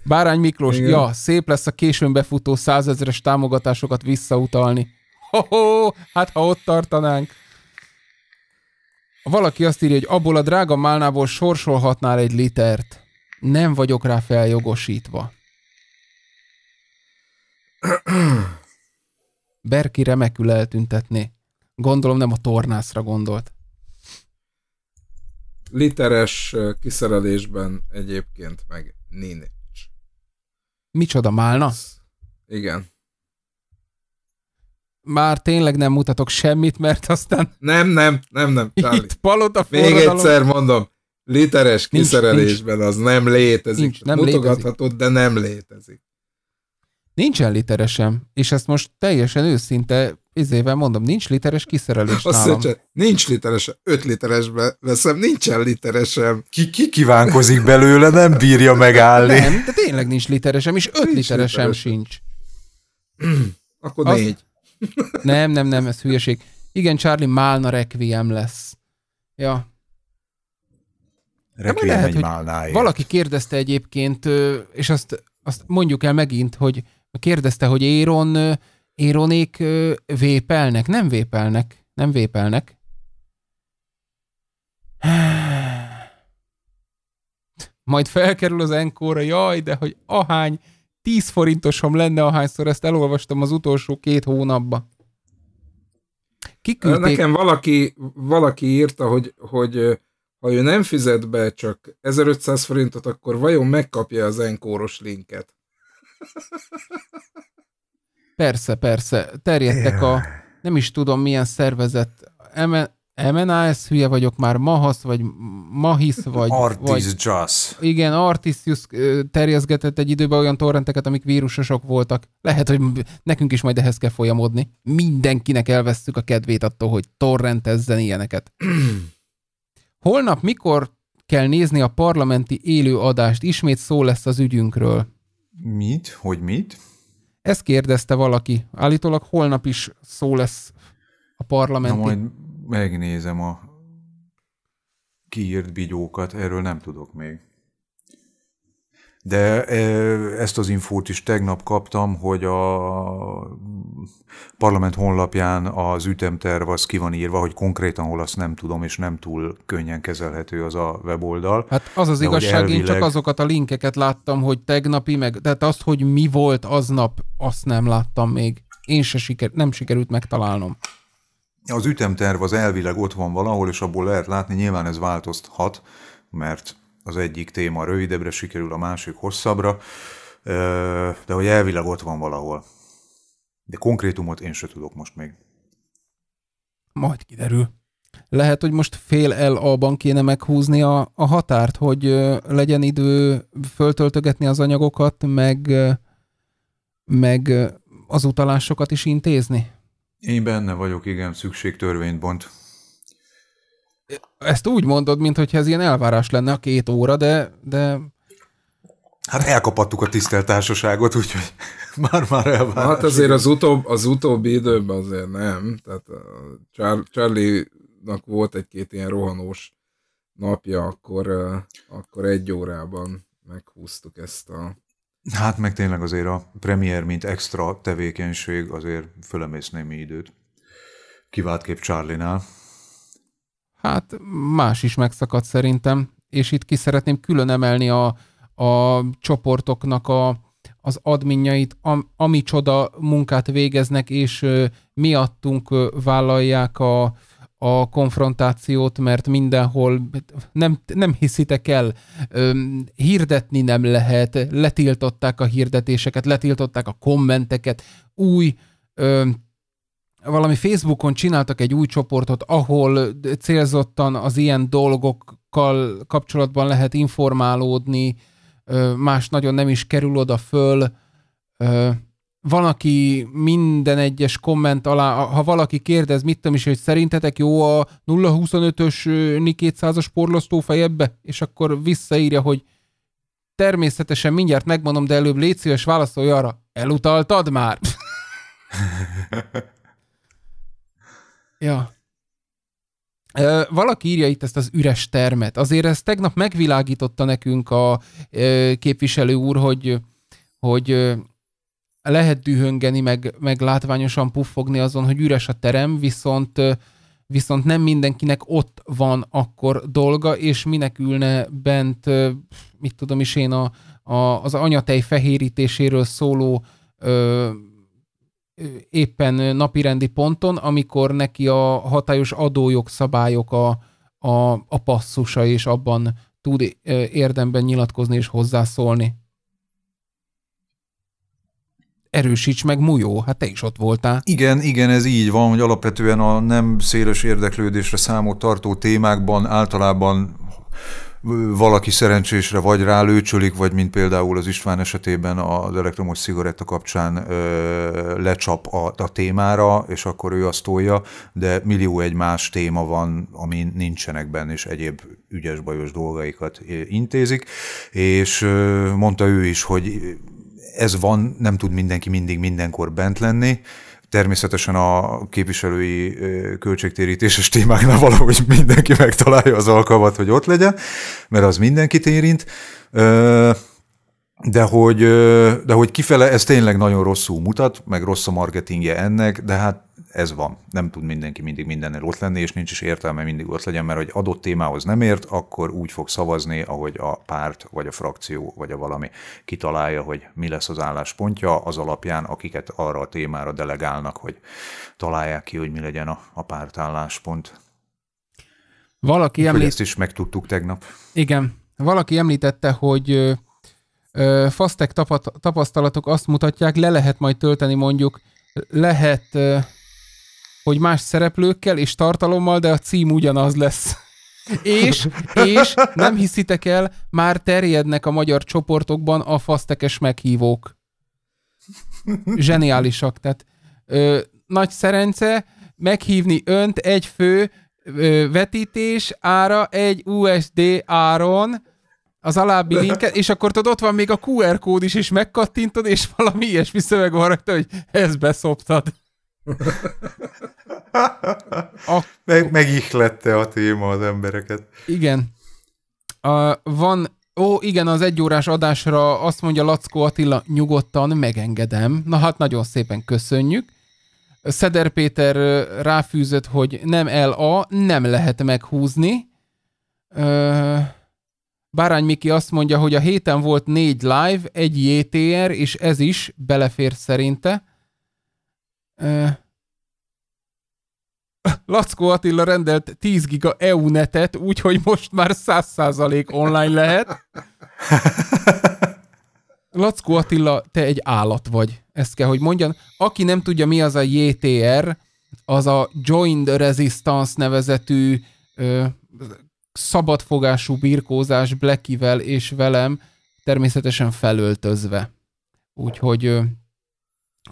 Bárány Miklós, Igen. ja, szép lesz a későn befutó százezeres támogatásokat visszautalni. Ho-ho, hát ha ott tartanánk. Valaki azt írja, hogy abból a drága málnából sorsolhatnál egy litert. Nem vagyok rá feljogosítva. Berki remekül eltüntetné. Gondolom nem a tornászra gondolt. Literes kiszerelésben egyébként meg nini. Micsoda málna? Igen. Már tényleg nem mutatok semmit, mert aztán... Nem, nem, nem, nem. Charlie. Itt palota forradalom. Még egyszer mondom, literes nincs, nincs. az nem létezik. Nincs, nem Mutogathatod, létezik. de nem létezik. Nincsen literesem, és ezt most teljesen őszinte izével mondom, nincs literes kiszerelés Azt nálam. Szépen, nincs literes, öt literesbe veszem, nincsen literesem. Ki, ki kívánkozik belőle, nem bírja megállni. Nem, de tényleg nincs literesem, és öt nincs literesem literes. sincs. Akkor Azt... négy. Nem, nem, nem, ez hülyeség. Igen, Charlie Málna Requiem lesz. Ja. Requiem lehet, egy Málnáért. Valaki kérdezte egyébként, és azt, azt mondjuk el megint, hogy kérdezte, hogy Éron, Éronék vépelnek. Nem vépelnek. Nem vépelnek. Majd felkerül az enkóra, jaj, de hogy ahány, 10 forintosom lenne, ahányszor ezt elolvastam az utolsó két hónapba. Kiküldték... Nekem valaki, valaki írta, hogy, hogy ha ő nem fizet be csak 1500 forintot, akkor vajon megkapja az enkóros linket? Persze, persze. Terjedtek a nem is tudom milyen szervezet. MNAS hülye vagyok már, Mahasz, vagy Mahis, vagy... Artis vagy, Jazz. Igen, Artisius terjeszgetett egy időben olyan torrenteket, amik vírusosok voltak. Lehet, hogy nekünk is majd ehhez kell folyamodni. Mindenkinek elvesztük a kedvét attól, hogy torrentezzen ilyeneket. Holnap mikor kell nézni a parlamenti élőadást? Ismét szó lesz az ügyünkről. Mit? Hogy mit? Ezt kérdezte valaki. Állítólag holnap is szó lesz a parlamenti... Na majd megnézem a kiírt bigyókat, erről nem tudok még. De ezt az infót is tegnap kaptam, hogy a parlament honlapján az ütemterv az ki van írva, hogy konkrétan hol azt nem tudom, és nem túl könnyen kezelhető az a weboldal. Hát az az De igazság, elvileg... én csak azokat a linkeket láttam, hogy tegnapi, meg tehát azt, hogy mi volt aznap, azt nem láttam még. Én se siker, nem sikerült megtalálnom. Az ütemterv az elvileg ott van valahol, és abból lehet látni, nyilván ez változhat, mert az egyik téma rövidebbre sikerül, a másik hosszabbra, de hogy elvileg ott van valahol. De konkrétumot én se tudok most még. Majd kiderül. Lehet, hogy most fél LA-ban kéne meghúzni a, a határt, hogy legyen idő föltöltögetni az anyagokat, meg, meg az utalásokat is intézni? Én benne vagyok, igen, szükség bont ezt úgy mondod, mintha ez ilyen elvárás lenne a két óra, de, de Hát elkapattuk a tisztelt társaságot, úgyhogy már-már elvárás. Hát azért az, utóbb, az utóbbi időben azért nem. Tehát Char- Charlie-nak volt egy-két ilyen rohanós napja, akkor, akkor egy órában meghúztuk ezt a... Hát meg tényleg azért a premier, mint extra tevékenység azért fölemész némi időt. Kiváltképp Charlie-nál hát más is megszakadt szerintem, és itt ki szeretném külön emelni a, a csoportoknak a, az adminjait, am, ami csoda munkát végeznek, és ö, miattunk ö, vállalják a, a konfrontációt, mert mindenhol nem, nem hiszitek el, ö, hirdetni nem lehet, letiltották a hirdetéseket, letiltották a kommenteket, új valami Facebookon csináltak egy új csoportot, ahol célzottan az ilyen dolgokkal kapcsolatban lehet informálódni, más nagyon nem is kerül oda föl. Van, aki minden egyes komment alá, ha valaki kérdez, mit tudom is, hogy szerintetek jó a 025-ös Ni 200-as porlasztófej ebbe? És akkor visszaírja, hogy természetesen mindjárt megmondom, de előbb légy szíves, válaszolj arra, elutaltad már? Ja. Ö, valaki írja itt ezt az üres termet. Azért ez tegnap megvilágította nekünk a ö, képviselő úr, hogy, hogy ö, lehet dühöngeni, meg, meg látványosan puffogni azon, hogy üres a terem, viszont viszont nem mindenkinek ott van akkor dolga, és minek ülne bent, mit tudom is én, a, a, az anyatej fehérítéséről szóló ö, éppen napirendi ponton, amikor neki a hatályos szabályok a, a, a passzusa, és abban tud érdemben nyilatkozni és hozzászólni. Erősíts meg, Mujó, hát te is ott voltál. Igen, igen, ez így van, hogy alapvetően a nem széles érdeklődésre számot tartó témákban általában valaki szerencsésre vagy rálőcsölik, vagy mint például az István esetében az elektromos cigaretta kapcsán ö, lecsap a, a témára, és akkor ő azt tolja, de millió egy más téma van, ami nincsenek benne, és egyéb ügyes-bajos dolgaikat intézik, és ö, mondta ő is, hogy ez van, nem tud mindenki mindig mindenkor bent lenni, természetesen a képviselői költségtérítéses témáknál valahogy mindenki megtalálja az alkalmat, hogy ott legyen, mert az mindenkit érint de hogy, de hogy kifele ez tényleg nagyon rosszul mutat, meg rossz a marketingje ennek, de hát ez van. Nem tud mindenki mindig mindennél ott lenni, és nincs is értelme mindig ott legyen, mert hogy adott témához nem ért, akkor úgy fog szavazni, ahogy a párt, vagy a frakció, vagy a valami kitalálja, hogy mi lesz az álláspontja, az alapján, akiket arra a témára delegálnak, hogy találják ki, hogy mi legyen a, a párt álláspont. Valaki említ... Ezt is megtudtuk tegnap. Igen. Valaki említette, hogy Fasztek tapasztalatok azt mutatják, le lehet majd tölteni mondjuk, lehet, hogy más szereplőkkel és tartalommal, de a cím ugyanaz lesz. És, és nem hiszitek el, már terjednek a magyar csoportokban a fasztekes meghívók. Zseniálisak, tehát ö, nagy szerence, meghívni önt egy fő ö, vetítés ára egy USD áron, az alábbi linket, és akkor tudod, ott van még a QR kód is, és megkattintod, és valami ilyesmi szöveg van rajta, hogy ezt beszoptad. a... Meg, megihlette a téma az embereket. Igen. Uh, van, ó, igen, az egyórás adásra azt mondja Lackó Attila, nyugodtan megengedem. Na hát nagyon szépen köszönjük. Szeder Péter ráfűzött, hogy nem LA, nem lehet meghúzni. Uh, Bárány Miki azt mondja, hogy a héten volt négy live, egy JTR, és ez is belefér szerinte. Lackó Attila rendelt 10 giga EU netet, úgyhogy most már 100% online lehet. Lackó Attila, te egy állat vagy. Ezt kell, hogy mondjam. Aki nem tudja, mi az a JTR, az a Joined Resistance nevezetű ö, szabadfogású birkózás Blackivel és velem, természetesen felöltözve. Úgyhogy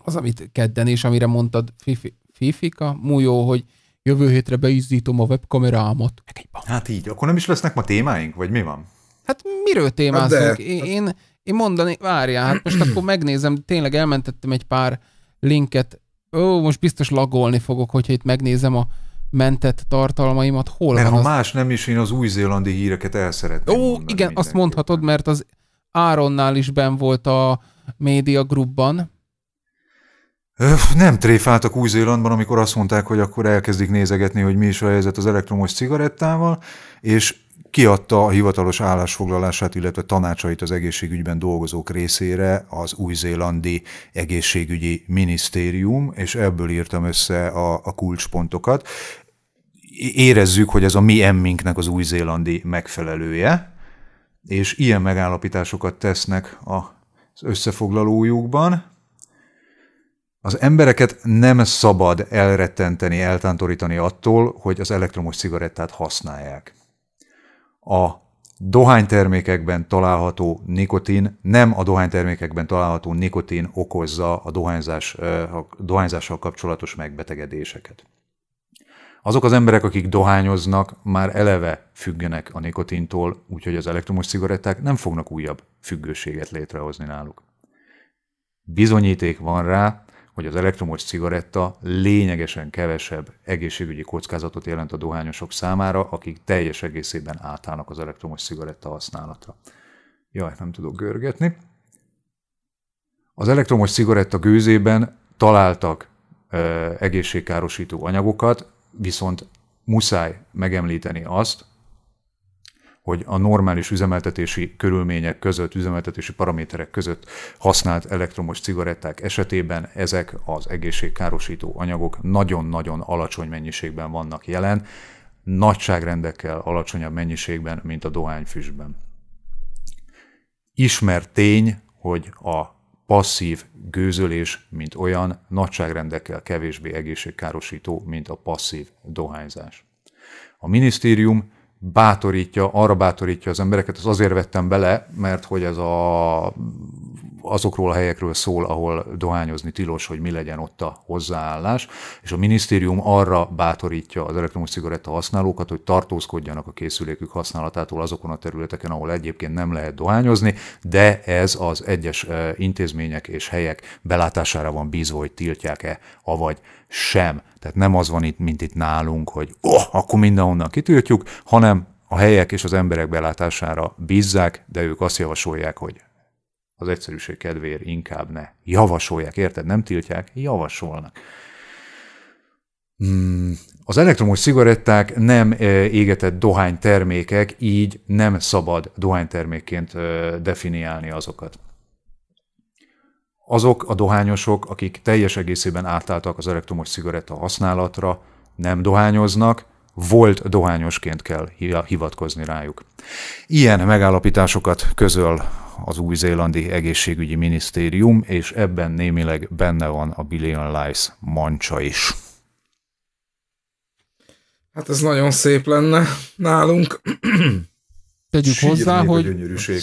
az, amit kedden és amire mondtad Fifi, Fifika, Mújó, hogy jövő hétre beizdítom a webkamerámat. Hát így, akkor nem is lesznek ma témáink, vagy mi van? Hát miről témázunk? Hát de... én, én mondani, várjál, hát most akkor megnézem, tényleg elmentettem egy pár linket. Ó, most biztos lagolni fogok, hogyha itt megnézem a mentett tartalmaimat hol mert van. Mert ha az... más nem is, én az új-zélandi híreket el szeretném Ó, igen, azt mondhatod, mert az Áronnál is ben volt a média grupban. nem tréfáltak Új-Zélandban, amikor azt mondták, hogy akkor elkezdik nézegetni, hogy mi is a helyzet az elektromos cigarettával, és kiadta a hivatalos állásfoglalását, illetve tanácsait az egészségügyben dolgozók részére az új-zélandi egészségügyi minisztérium, és ebből írtam össze a, a kulcspontokat. Érezzük, hogy ez a mi emminknek az új-zélandi megfelelője, és ilyen megállapításokat tesznek az összefoglalójukban. Az embereket nem szabad elrettenteni, eltántorítani attól, hogy az elektromos cigarettát használják a dohánytermékekben található nikotin, nem a dohánytermékekben található nikotin okozza a, dohányzás, a dohányzással kapcsolatos megbetegedéseket. Azok az emberek, akik dohányoznak, már eleve függenek a nikotintól, úgyhogy az elektromos cigaretták nem fognak újabb függőséget létrehozni náluk. Bizonyíték van rá, hogy az elektromos cigaretta lényegesen kevesebb egészségügyi kockázatot jelent a dohányosok számára, akik teljes egészében átállnak az elektromos cigaretta használatra. Jaj, nem tudok görgetni. Az elektromos cigaretta gőzében találtak ö, egészségkárosító anyagokat, viszont muszáj megemlíteni azt, hogy a normális üzemeltetési körülmények között, üzemeltetési paraméterek között használt elektromos cigaretták esetében ezek az egészségkárosító anyagok nagyon-nagyon alacsony mennyiségben vannak jelen, nagyságrendekkel alacsonyabb mennyiségben, mint a dohányfüstben. Ismert tény, hogy a passzív gőzölés, mint olyan, nagyságrendekkel kevésbé egészségkárosító, mint a passzív dohányzás. A minisztérium bátorítja, arra bátorítja az embereket, az azért vettem bele, mert hogy ez a, azokról a helyekről szól, ahol dohányozni tilos, hogy mi legyen ott a hozzáállás, és a minisztérium arra bátorítja az elektromos cigaretta használókat, hogy tartózkodjanak a készülékük használatától azokon a területeken, ahol egyébként nem lehet dohányozni, de ez az egyes eh, intézmények és helyek belátására van bízva, hogy tiltják-e, avagy sem. Tehát nem az van itt, mint itt nálunk, hogy oh, akkor mindenhonnan kitiltjuk, hanem a helyek és az emberek belátására bízzák, de ők azt javasolják, hogy az egyszerűség kedvéért inkább ne. Javasolják, érted? Nem tiltják, javasolnak. Hmm. Az elektromos cigaretták nem e, égetett dohánytermékek, így nem szabad dohánytermékként e, definiálni azokat azok a dohányosok, akik teljes egészében átálltak az elektromos cigaretta használatra, nem dohányoznak, volt dohányosként kell hivatkozni rájuk. Ilyen megállapításokat közöl az új-zélandi egészségügyi minisztérium, és ebben némileg benne van a Billion Lies mancsa is. Hát ez nagyon szép lenne nálunk. Tegyük Sírni hozzá, hogy,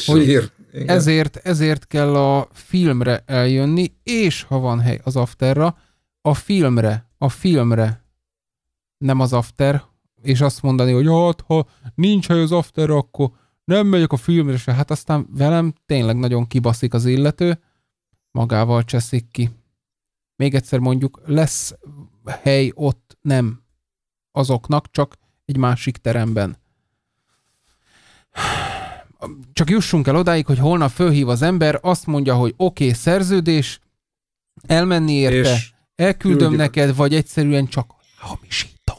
hogy, igen. Ezért, ezért kell a filmre eljönni, és ha van hely az afterra, a filmre, a filmre, nem az after, és azt mondani, hogy hát, ha nincs hely az after, akkor nem megyek a filmre se. Hát aztán velem tényleg nagyon kibaszik az illető, magával cseszik ki. Még egyszer mondjuk, lesz hely ott nem azoknak, csak egy másik teremben csak jussunk el odáig, hogy holnap fölhív az ember, azt mondja, hogy oké, okay, szerződés, elmenni érte, elküldöm küldjük. neked, vagy egyszerűen csak hamisítom.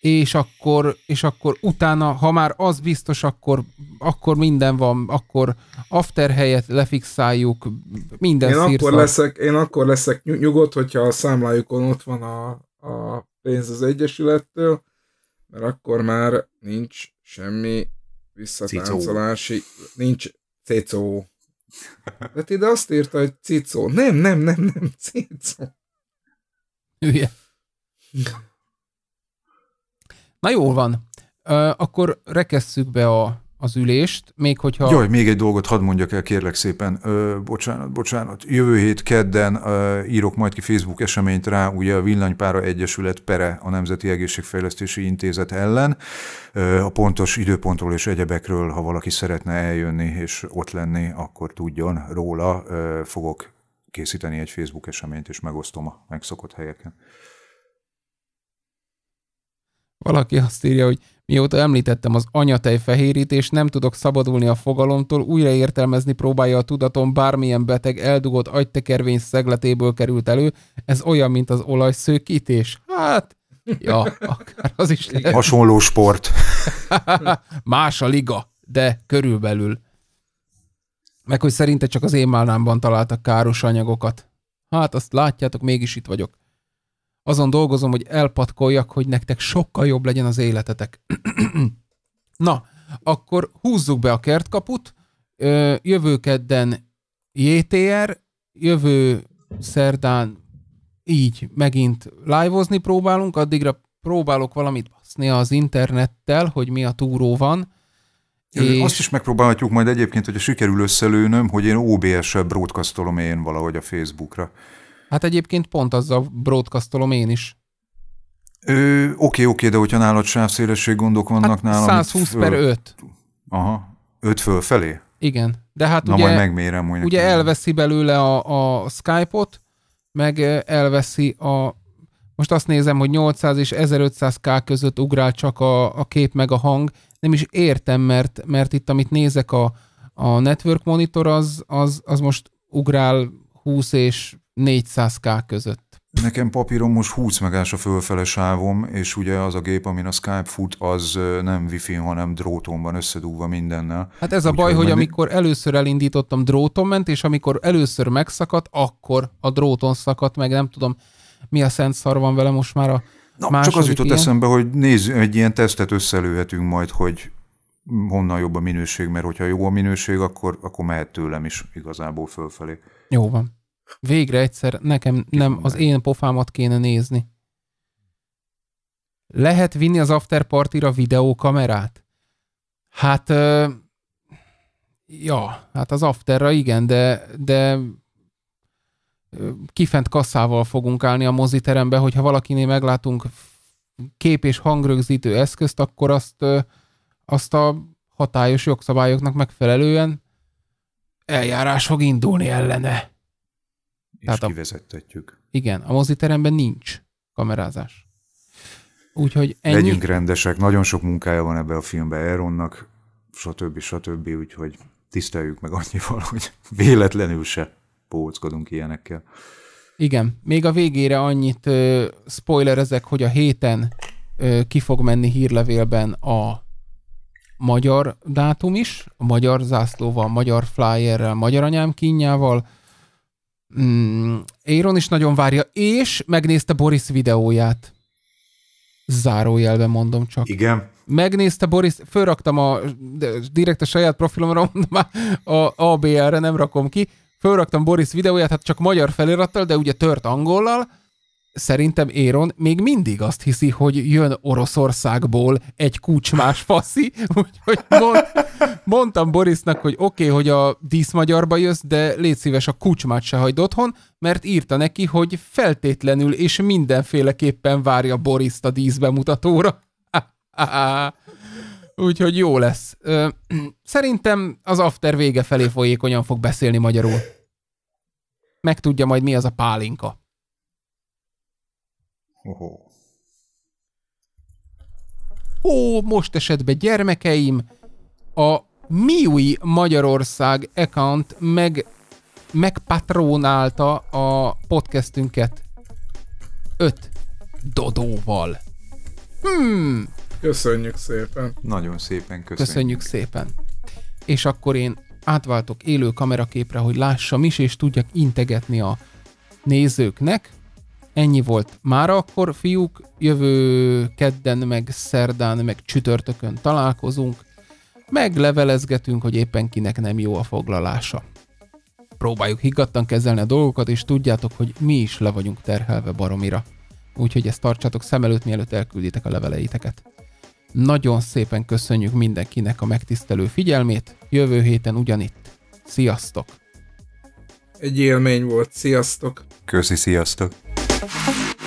És akkor, és akkor utána, ha már az biztos, akkor, akkor minden van, akkor after helyet lefixáljuk, minden én akkor leszek, Én akkor leszek nyugodt, hogyha a számlájukon ott van a, a pénz az Egyesülettől, mert akkor már nincs semmi visszatáncolási, nincs cicó. de ide azt írta, hogy cicó. Nem, nem, nem, nem, cicó. Hülye. Na jól van. Akkor rekesszük be a az ülést, még hogyha... Jaj, még egy dolgot hadd mondjak el, kérlek szépen. Ö, bocsánat, bocsánat. Jövő hét kedden ö, írok majd ki Facebook eseményt rá, ugye a Villanypára Egyesület pere a Nemzeti Egészségfejlesztési Intézet ellen. Ö, a pontos időpontról és egyebekről, ha valaki szeretne eljönni és ott lenni, akkor tudjon róla. Ö, fogok készíteni egy Facebook eseményt, és megosztom a megszokott helyeken. Valaki azt írja, hogy mióta említettem az anyatej fehérítés, nem tudok szabadulni a fogalomtól, újra értelmezni próbálja a tudatom bármilyen beteg eldugott agytekervény szegletéből került elő, ez olyan, mint az olajszőkítés. Hát, ja, akár az is lehet. Hasonló sport. Más a liga, de körülbelül. Meg hogy szerinte csak az én málnámban találtak káros anyagokat. Hát azt látjátok, mégis itt vagyok azon dolgozom, hogy elpatkoljak, hogy nektek sokkal jobb legyen az életetek. Na, akkor húzzuk be a kertkaput, jövő kedden JTR, jövő szerdán így megint live próbálunk, addigra próbálok valamit baszni az internettel, hogy mi a túró van. És... Azt is megpróbálhatjuk majd egyébként, hogy a sikerül összelőnöm, hogy én OBS-sel broadcastolom én valahogy a Facebookra. Hát egyébként pont azzal broadcastolom én is. Ö, oké, oké, de hogyha nálad sávszélesség gondok vannak hát nálam... 120 föl... per 5. Aha, 5 fölfelé? Igen, de hát Na, ugye, majd megmérem, hogy ugye elveszi belőle a, a Skype-ot, meg elveszi a... Most azt nézem, hogy 800 és 1500K között ugrál csak a, a kép meg a hang. Nem is értem, mert, mert itt, amit nézek, a, a network monitor az, az, az most ugrál 20 és 400k között. Nekem papíron most 20 megás a fölfele sávom, és ugye az a gép, amin a Skype fut, az nem wifi hanem dróton van összedugva mindennel. Hát ez a Úgy baj, hogy mennyi... amikor először elindítottam, dróton ment, és amikor először megszakadt, akkor a dróton szakadt, meg nem tudom, mi a szent szar van vele most már a Na, csak az jutott ilyen? eszembe, hogy nézz, egy ilyen tesztet összelőhetünk majd, hogy honnan jobb a minőség, mert hogyha jó a minőség, akkor, akkor mehet tőlem is igazából fölfelé. Jó van. Végre egyszer nekem nem az én pofámat kéne nézni. Lehet vinni az afterpartira videókamerát? Hát, ja, hát az afterra igen, de, de kifent kasszával fogunk állni a moziterembe, hogyha valakinél meglátunk kép- és hangrögzítő eszközt, akkor azt, azt a hatályos jogszabályoknak megfelelően eljárás fog indulni ellene. És kivezettetjük. A, igen, a moziteremben nincs kamerázás. Úgyhogy ennyi... Legyünk rendesek, nagyon sok munkája van ebbe a filmbe Aaronnak, stb. stb. Úgyhogy tiszteljük meg annyival, hogy véletlenül se póckodunk ilyenekkel. Igen, még a végére annyit ö, spoilerezek, hogy a héten ö, ki fog menni hírlevélben a magyar dátum is, a magyar zászlóval, magyar flyerrel, magyar anyám kínjával, Mm, Éron is nagyon várja, és megnézte Boris videóját. Zárójelben mondom csak. Igen. Megnézte Boris, fölraktam a, direkt a saját profilomra, mondom a abr re nem rakom ki, fölraktam Boris videóját, hát csak magyar felirattal, de ugye tört angollal, szerintem Éron még mindig azt hiszi, hogy jön Oroszországból egy kúcsmás faszi, úgyhogy mond, mondtam Borisnak, hogy oké, okay, hogy a díszmagyarba jössz, de légy szíves, a kúcsmát se hagyd otthon, mert írta neki, hogy feltétlenül és mindenféleképpen várja Boriszt a díszbemutatóra. Úgyhogy jó lesz. Szerintem az after vége felé folyékonyan fog beszélni magyarul. Megtudja majd, mi az a pálinka. Ohó. Ó, most esett be gyermekeim, a Miui Magyarország account meg, megpatronálta a podcastünket. Öt dodóval. Hmm. Köszönjük szépen. Nagyon szépen köszönjük. Köszönjük szépen. És akkor én átváltok élő kameraképre, hogy lássam is, és tudjak integetni a nézőknek. Ennyi volt már akkor, fiúk. Jövő kedden, meg szerdán, meg csütörtökön találkozunk. Meglevelezgetünk, hogy éppen kinek nem jó a foglalása. Próbáljuk higgadtan kezelni a dolgokat, és tudjátok, hogy mi is le vagyunk terhelve baromira. Úgyhogy ezt tartsátok szem előtt, mielőtt elkülditek a leveleiteket. Nagyon szépen köszönjük mindenkinek a megtisztelő figyelmét, jövő héten ugyanitt. Sziasztok! Egy élmény volt, sziasztok! Köszi, sziasztok! Thank you.